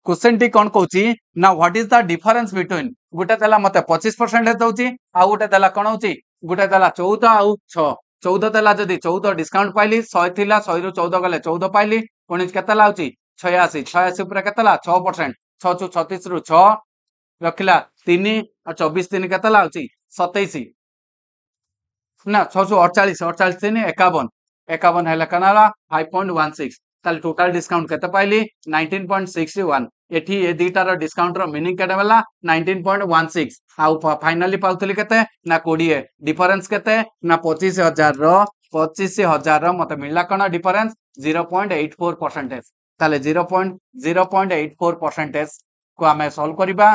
question ti kon कौच now what is the difference between guta देला mate 25 percentage दौर आउ गोटे देला कौन हो गोटे देला चौद आउ छ ଚଉଦ ଦେଲା ଯଦି ଚଉଦ ଡିସକାଉଣ୍ଟ ପାଇଲି ଶହେ ଥିଲା ଶହେରୁ ଚଉଦ ଗଲେ ଚଉଦ ପାଇଲି ପୁଣି କେତେ ଲାଗୁଛି ଛୟାଅଶୀ ଛୟାଅଶୀ ଉପରେ କେତେ ହେଲା ଛଅ ପରସେଣ୍ଟ ଛଅ ଛୁ ଛତିଶରୁ ଛଅ ରଖିଲା ତିନି ଆଉ ଚବିଶ ତିନି କେତେ ଲାଗୁଛି ସତେଇଶ ନା ଛଅ ଛୁ ଅଡଚାଳିଶ ଅଡଚାଳିଶ ତିନି ଏକାବନ ଏକାବନ ହେଲେ କେନା ହେଲା ଫାଇଭ ପଏଣ୍ଟ ୱାନ୍ ସିକ୍ସ তাহলে ଟୋଟାଲ ଡିସକାଉଣ୍ଟ କେତେ ପାଇଲି ନାଇନଟିନ୍ ପଏଣ୍ଟ ସିକ୍ସ ୱାନ୍ ଏଠି ଏ ଦୁଇଟାର ଡିସକାଉଣ୍ଟର ମିନିଂ କେତେ ହେଲା ନାଇନଟିନ୍ ପଏଣ୍ଟ ୱାନ୍ ସିକ୍ସ ଆଉ ଫାଇନାଲି ପାଉଥିଲି କେତେ ନା କୋଡ଼ିଏ ଡିଫରେନ୍ସ କେତେ ନା ପଚିଶ ହଜାରର ପଚିଶ ହଜାରର ମତେ ମିଳିଲା କ'ଣ difference zero point eight four percentage ତାହେଲେ zero point zero point eight four percentage କୁ ଆମେ ସଲ୍ଭ କରିବା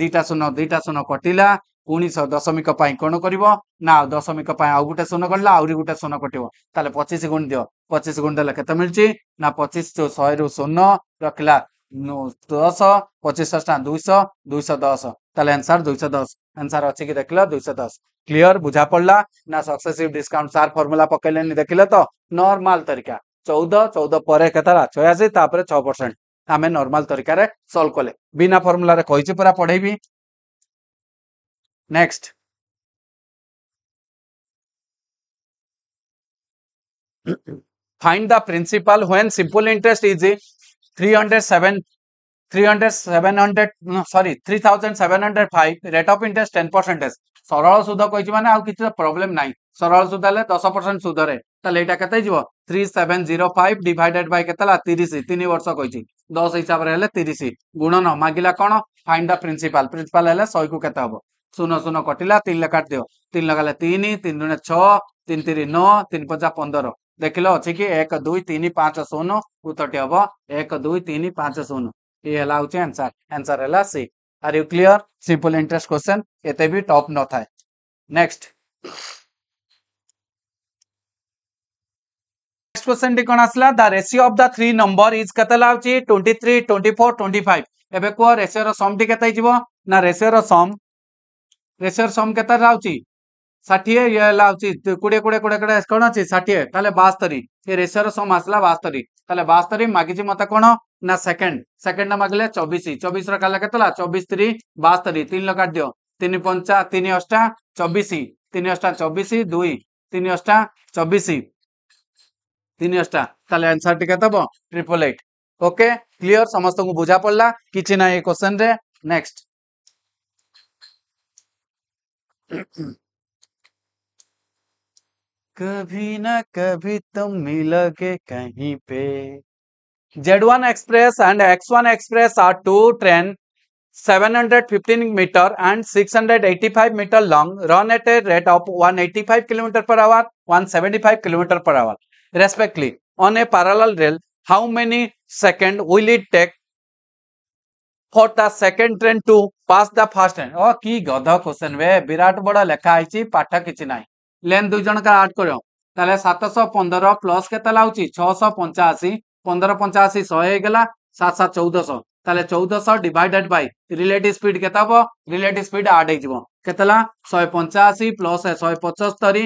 ଦୁଇଟା ଶୂନ ଦୁଇଟା ଶୂନ କଟିଲା ପୁଣି ଦଶମିକ ପାଇଁ କ'ଣ କରିବ ନା ଆଉ ଦଶମିକ ପାଇଁ ଆଉ ଗୋଟେ ଶୂନ କଲା ଆହୁରି ଗୋଟେ ଶୂନ କଟିବ ତାହେଲେ ପଚିଶ ଗୁଣ ଦିଅ ପଚିଶ ଗୁଣ ଦେଲେ କେତେ ମିଳୁଛି ନା ପଚିଶ ଯୋଉ ଶହେରୁ ଶୂନ ରଖିଲା ଦଶ ପଚିଶ ଟଙ୍କା ଦୁଇଶହ ଦୁଇଶହ ଦଶ ତାହେଲେ ଆନ୍ସାର ଦୁଇଶହ ଦଶ ଆନ୍ସାର ଅଛି କି ଦେଖିଲ ଦୁଇଶହ ଦଶ କ୍ଲିଅର ବୁଝା ପଡିଲା ନା ସକ୍ସେସିଭ ଡିସକାଉଣ୍ଟ ସାର୍ ଫର୍ମୁଲା ପକେଇଲେନି ଦେଖିଲେ ତ ନର୍ମାଲ ତରିକା ଚଉଦ ଚଉଦ ପରେ କେତେଟା ଛୟାଅଶୀ ତାପରେ ଛଅ ପରସେଣ୍ଟ ଆମେ ନର୍ମାଲ ତରିକାରେ ସଲ୍ଭ କଲେ ବିନା ଫର୍ମୁଲାରେ କହିଛି ପୁରା ପଢେଇବି Next. Find the principal when simple interest is 307. 300, 700, sorry, 3,705, rate of interest 10%. problem Sorrow Suda 10% later 3,705 divided by Katala, Tirisi, Tini Varsakoji. Those is our Tirisi. Guno, Magila Kono, find the principal. Principal Ella, Soiku Katabo. শূন্য শূন্য কটিলা তিন লেখা দিও তিন লগালে তিন তিন দুনে ছ তিন তিরি নଅ তিন পঞ্চা পନ୍ଦର ଦେଖିଲ ଅଛି କି ଏକ ଦୁଇ ତିନି ପାଞ୍ଚ ଶୂନ ଉତ୍ତରଟି ହବ ଏକ ଦୁଇ ତିନି ପାଞ୍ଚ ଶୂନ ଇଏ ହେଲା ହଉଛି ଆନ୍ସର ଆନ୍ସର ହେଲା C are you clear simple interest question ଏତେ ବି ଟପ୍ ନଥାଏ ନେକ୍ସଟ ନେକ୍ସଟ କ୍ୱେଶ୍ଚନଟି କଣ ଆସିଲା the ratio of the three number is କେତେ ଲାଗୁଛି twenty three twenty four twenty five ଏବେ କୁହ ରେସିଓର ସମଟି କେତେ ହେଇଯିବ ନା ରେସିଓର ସମ୍ প্রেসার সমকেতার রাউচি ষাঠিয়ে ইয়ে লাউচি কোড়িয়ে কোড়িয়ে কোড়িয়ে কোড়িয়ে কোণ অছি ষাঠিয়ে তাহলে বাস্তরি এ রেসিওর সম আসলা বাস্তরি তাহলে বাস্তরি মাগিছি মতো কোণ না সেকেন্ড সেকেন্ড মাগিলে চবিশ চবিশ রালা কেতলা চবিশ তিরি বাস্তরি তিন লকার দিও তিন পঞ্চা তিন অষ্টা চবিশ তিন অষ্টা চবিশ দুই তিন অষ্টা চবিশ তিন অষ্টা তাহলে আনসারটি কেতে হব ট্রিপল এইট ওকে ক্লিয়ার সমস্ত বুঝা পড়লা কিছু না এই কোশ্চেন রে নেক্সট कभी ना कभी तुम मिलोगे कहीं पे Z one express and X one express are two train 715 metre and 685 metre long run at a rate of 185 kilometre per hour 175 kilometre per hour respectively on a parallel rail how many second will it take for the second train to pass the first train ଓ କି ଗଧ question ବେ ବିରାଟ ବଡ଼ ଲେଖା ହେଇଛି ପାଠ କିଛି ନାହିଁ lane ଦୁଇ ଜଣଙ୍କର ଆଡ୍ କରିବ ତାହେଲେ ସାତଶହ ପନ୍ଦର ପ୍ଲସ୍ କେତେ ଲାଗୁଛି ଛଅଶହ ପଞ୍ଚାଅଶୀ ପନ୍ଦର ପଞ୍ଚାଅଶୀ ଶହେ ହେଇଗଲା ସାତ ସାତ ଚଉଦଶହ ହେଲା ଶହେ ପଞ୍ଚାଅଶୀ ପ୍ଲସ୍ ଶହେ ପଞ୍ଚସ୍ତରୀ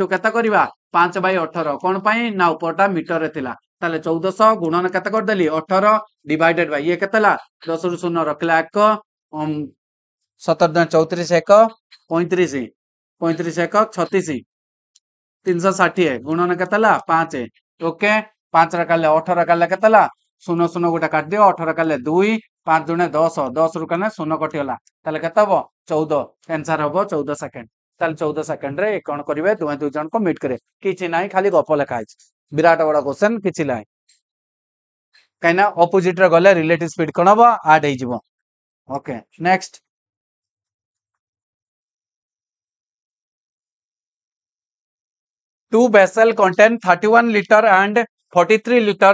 ଟୁ କେତେ କରିବା ପାଞ୍ଚ ବାଇ ଅଠର କ'ଣ ପାଇଁ ନା ଉପରଟା ମିଟରରେ ଥିଲା ତାହେଲେ ଚଉଦଶହ ଗୁଣନ କେତେ କରିଦେଲି ଅଠର ଡିଭାଇଡେଡ୍ ବାଇ ଇଏ କେତେ ହେଲା ଦଶରୁ ଶୂନ ରଖିଲା ଏକ ସତର ଦିନ ଚଉତିରିଶ ଏକ ପଇଁତିରିଶ ପଇଁତିରିଶ ଏକ ଛତିଶ ତିନିଶହ ଷାଠିଏ ଗୁଣନ କେତେ ହେଲା ପାଞ୍ଚ ଓକେ ପାଞ୍ଚରେ କାଲେ ଅଠର କାଲେ କେତେ ହେଲା ଶୂନ ଶୂନ ଗୋଟେ କାଟିଦିଅ ଅଠର କାଲେ ଦୁଇ ପାଞ୍ଚ ଜଣେ ଦଶ ଦଶରୁ କାଲେ ଶୂନ କଟିଗଲା ତାହେଲେ କେତେ ହବ ଚଉଦ ଏନ୍ସର ହବ ଚଉଦ ସେକେଣ୍ଡ ତାହେଲେ ଚଉଦ ସେକେଣ୍ଡରେ କଣ କରିବେ ଦୁହେଁ ଦୁଇ ଜଣଙ୍କୁ ମିଟ୍ କରିବେ କିଛି ନାହିଁ ଖାଲି ଗପ ଲେଖା ହେଇଛି ବିରାଟ ବଡ କ୍ୱେଶ୍ଚନ କିଛି ନାହିଁ କାହିଁକିନା ଅପୋଜିଟରେ ଗଲେ ରିଲେଟିଭ ସ୍ପିଡ୍ କ'ଣ ହବ ଆଡ୍ ହେଇଯିବ okay next two vessel contain 31 liter and 43 liter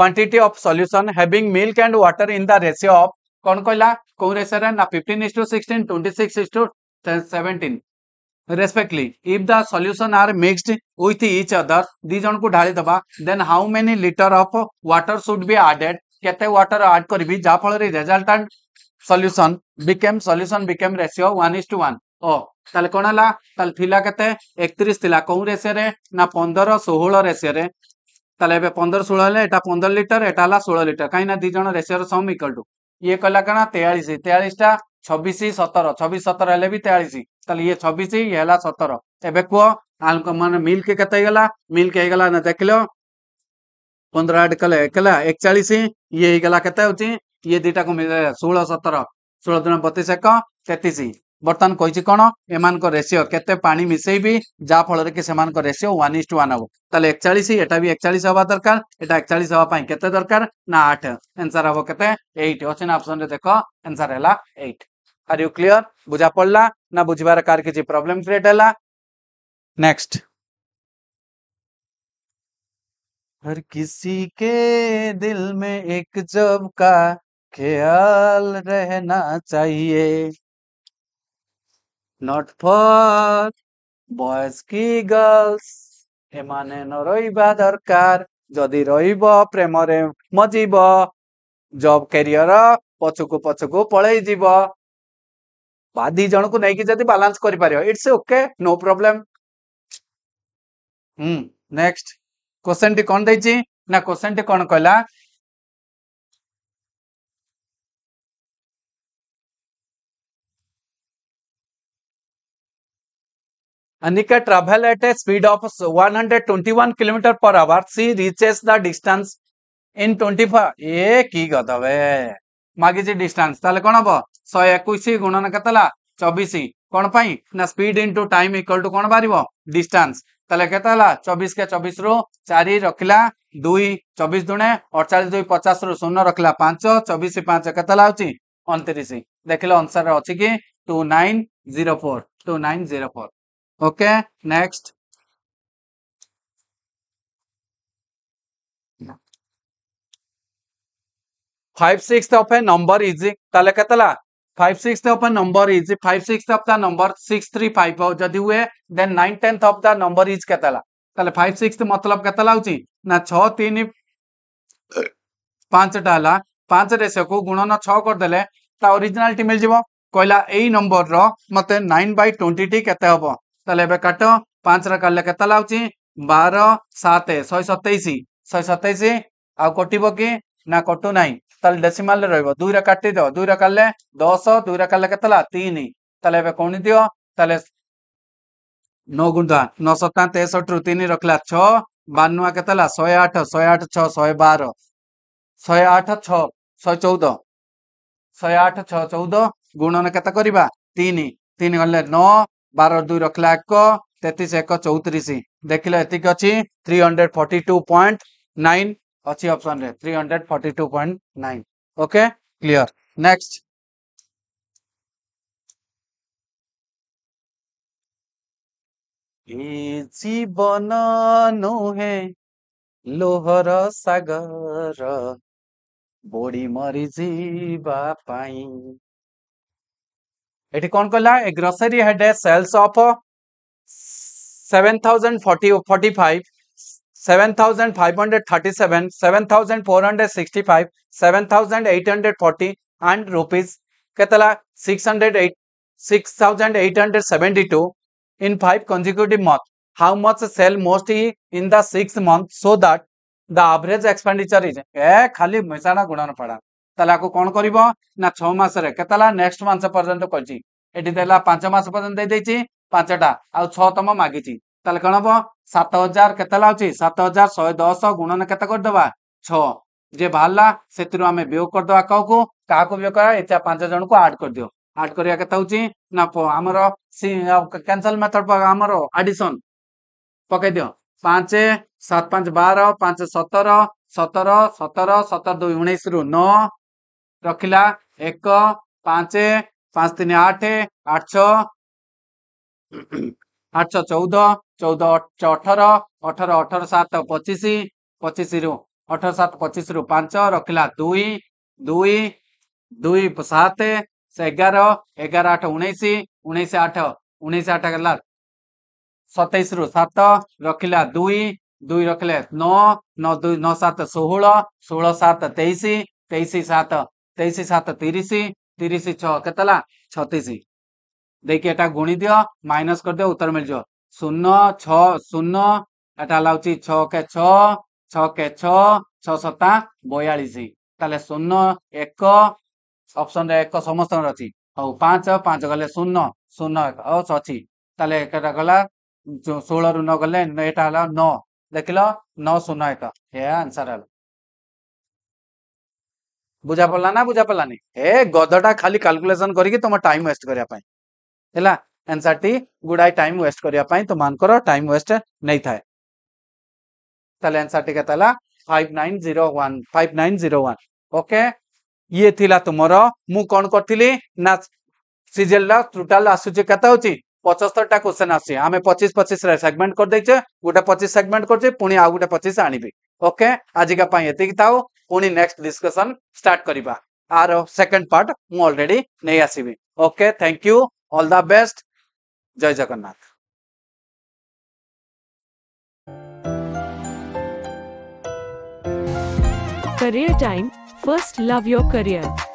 quantity of solution having milk and water in the ratio of कौन कहला कौन रेसर है ना 15 is to 16 26 is to 17 respectively if the solution are mixed with each other दी जन को ढाली दबा then how many liter of water should be added केते water add करबी जा फल रे resultant solution became solution became ratio 1:1 ओ ताले कोन हला ताले थिला केते 31 थिला कोन रेशियो रे ना 15 16 रेशियो रे ताले एबे 15 16 हेले एटा 15 लीटर एटा हला 16 लीटर काई ना दी जन रेशियो सम इक्वल टू ये कहला कना 43 43 टा छब्बीस सतर छबिश सतर हेल्ले भी तेयास ताले ये छब्बीस ये है सतर एवं कह आलू मान मिल के केला के गला देख लो पंद्रह आठ कले केला एक चालीस ये गला के ये दुटा को मिले षोल सतर षोल दिन बतीस एक तेतीस बर्तमान कही कौन एम रेसीो के मिसेबी कि ratio one is to one हम तेल एक चालीस एटा भी एक चालीस हवा दरकार एटा एक चालीस हवाई के दरकार ना आठ एनसर हम के अच्छे ना अप्सन देख एनसर है एट आर यू क्लियर बुझा पड़ला ना बुझबार कार किसी प्रॉब्लम क्रिएट है नेक्स्ट हर किसी के दिल में एक जब का ख्याल रहना चाहिए नॉट फॉर बॉयज की गर्ल्स एमाने न रहा दरकार जदि रेम मजिब जब कैरियर पछकु पछकु पलैब ବା ଦି ଜଣକୁ ନେଇକି ଯଦି ବାଲାନ୍ସ କରିପାରିବ ଇଟ୍ସ ଓକେ ନୋ ପ୍ରୋବ୍ଲେମ୍ ହୁଁ ନେକ୍ସଟ କୋଶ୍ଚେନଟି କ'ଣ ଦେଇଛି ନା କୋଶ୍ଚେନଟି କ'ଣ କହିଲା Anika travel at a speed of 121 km per hour. She reaches the distance in 25. ये की गदवे मागिची डिस्टेंस ताले कोण हबो ଶହେ ଏକୋଇଶ ଗୁଣନ କେତେ ହେଲା ଚବିଶ କଣ ପାଇଁ ନା speed into time equal to କଣ ବାହାରିବ ଡିଷ୍ଟାନ୍ସ ତାହେଲେ କେତେ ହେଲା ଚବିଶ କେ ଚବିଶ ରୁ ଚାରି ରଖିଲା ଦୁଇ ଚବିଶ ଦୁଣେ ଅଡ଼ଚାଳିଶ ଦୁଇ ପଚାଶ ରୁ ଶୂନ ରଖିଲା ପାଞ୍ଚ ଚବିଶ ପାଞ୍ଚ କେତେ ହେଲା ହଉଛି ଅଣତିରିଶ ଦେଖିଲେ ଅନସର ଅଛି କି two nine zero four two nine zero four okay next five six of a number is ताले केतला five six of a number is five six of the number six three five जदि हुए then nine tenth of the number is के five six मतलब के ना छ तीन पांचटा है पांच रेसियो को गुणन छदेले ओरिजिनालिटी मिल जाव कहला यही नंबर र मत नाइन बै ट्वेंटी टी के काट पाँच रहा के बार सात शहे सतैश शहे सतैश आटो कि ना कटू ना ତାହେଲେ ଡେସିମାଲରେ ରହିବ ଦୁଇରେ କାଟିଦିଅ ଦୁଇରେ କାଲେ ଦଶ ଦୁଇରେ କାଲେ କେତେ ହେଲା ତିନି ତାହେଲେ ଏବେ କଣିଦିଅ ତାହେଲେ ନଅ ଗୁଣ୍ଡା ନଅ ସତା ତେଷଠିରୁ ତିନି ରଖିଲା ଛଅ ବାନୁଆ କେତେ ହେଲା ଶହେ ଆଠ ଶହେ ଆଠ ଛଅ ଶହେ ବାର ଶହେ ଆଠ ଛଅ ଶହେ ଚଉଦ ଶହେ ଆଠ ଛଅ ଚଉଦ ଗୁଣନ କେତେ କରିବା ତିନି ତିନି ଗଲେ ନଅ ବାର ଦୁଇ ରଖିଲା ଏକ ତେତିଶ ଏକ ଚଉତିରିଶ ଦେଖିଲ ଏତିକି ଅଛି three hundred forty two point nine अच्छी ऑप्शन है three hundred forty two point nine okay clear next जीवन नुहे लोहर सागर बोड़ी मरी जीवा पाई এটি কোন কলা a grocery had a sales of 7045 7,537, 7,465, 7,840 and rupees Ketala 608, 6,872 in 5 consecutive months. How much sell most in the 6th month so that the average expenditure is Eh, khali मिसाणा गुणन pada. তাহলে আকু কোন করিব না 6 Ketala next month মাস পর্যন্ত করছি এটি dela 5 মাস পর্যন্ত দেই 5 5টা আর 6 তম মাগিছি ତାହେଲେ କ'ଣ ହବ ସାତ ହଜାର କେତେ ଲାଗୁଛି ସାତ ହଜାର ଶହେ ଦଶ ଗୁଣନ କେତେ କରିଦେବା ଛଅ ଯିଏ ବାହାରିଲା ସେଥିରୁ ଆମେ ବିୟୋଗ କରିଦେବା କାହାକୁ କାହାକୁ ବିୟୋଗ କରିବା ଏତେ ପାଞ୍ଚ ଜଣଙ୍କୁ ଆଡ୍ କରିଦିଅ ଆଡ୍ କରିବା କେତେ ହଉଛି ନା ଆମର କ୍ୟାନସଲ ମେଥଡ ଆମର ଆଡିସନ ପକେଇ ଦିଅ ପାଞ୍ଚ ସାତ ପାଞ୍ଚ ବାର ପାଞ୍ଚ ସତର ସତର ସତର ସତର ଦୁଇ ଉଣେଇଶରୁ ନଅ ରଖିଲା ଏକ ପାଞ୍ଚ ପାଞ୍ଚ ତିନି ଆଠ ଆଠ ଛଅ ଆଠ ଛଅ ଚଉଦ चौदह अठर अठर अठर सात पचीस पचिश रु अठर सात पचीस रु पांच रखा दुई दुई दुई सात एगार एगार आठ उन्नीस उन्नीस आठ उन्नीस आठ गला सतैश रु सात रखा दुई दुई रखिले नौ नौ सात षोह षोह सात तेईस तेईस सात तेईस सात तीस तीस छत छतीस देखिए गुणी दि माइनस कर दि उत्तर मिल जाओ শূন্য ছ শূন্য এটা হল হচ্ছে ছ কে ছ ছ কে ছ ছ সতা বয়ালিশ তাহলে শূন্য এক অপশন এক সমস্ত অছি ହଉ ପାଞ୍ଚ ପାଞ୍ଚ ଗଲେ ଶୂନ ଶୂନ ଏକ ଅଛି ତାହେଲେ ଏକଟା ଗଲା ଷୋହଳରୁ ନ ଗଲେ ଏଇଟା ହେଲା ନଅ ଦେଖିଲ ନଅ ଶୂନ ଏକ ଏହା ଆନ୍ସର ହେଲା ବୁଝା ପଡିଲା ନା ବୁଝା ପଡିଲାନି ଏ ଗଧଟା ଖାଲି କାଲକୁଲେସନ କରିକି ତମ ଟାଇମ ୱେଷ୍ଟ କରିବା ପାଇଁ ହେଲା आंसर टी गुड़ाए टाइम वेस्ट करने तुम टाइम वेस्ट नहीं था आंसर टी कहते ओके ये थिला तुम मु कौन करी ना सीजेल टोटाल आसूचे कत हो पचस्तर टा क्वेश्चन आस पचीस पचीस सेगमेंट कर देचे गोटे पचीस सेगमेंट कर गोटे पचीस आनबि ओके आजिका ये था पुणी नेक्स्ट डिस्कसन स्टार्ट करवा आरो सेकंड पार्ट मुलरे नहीं आसबी okay thank you all the best Jai Jagannath career time first love your career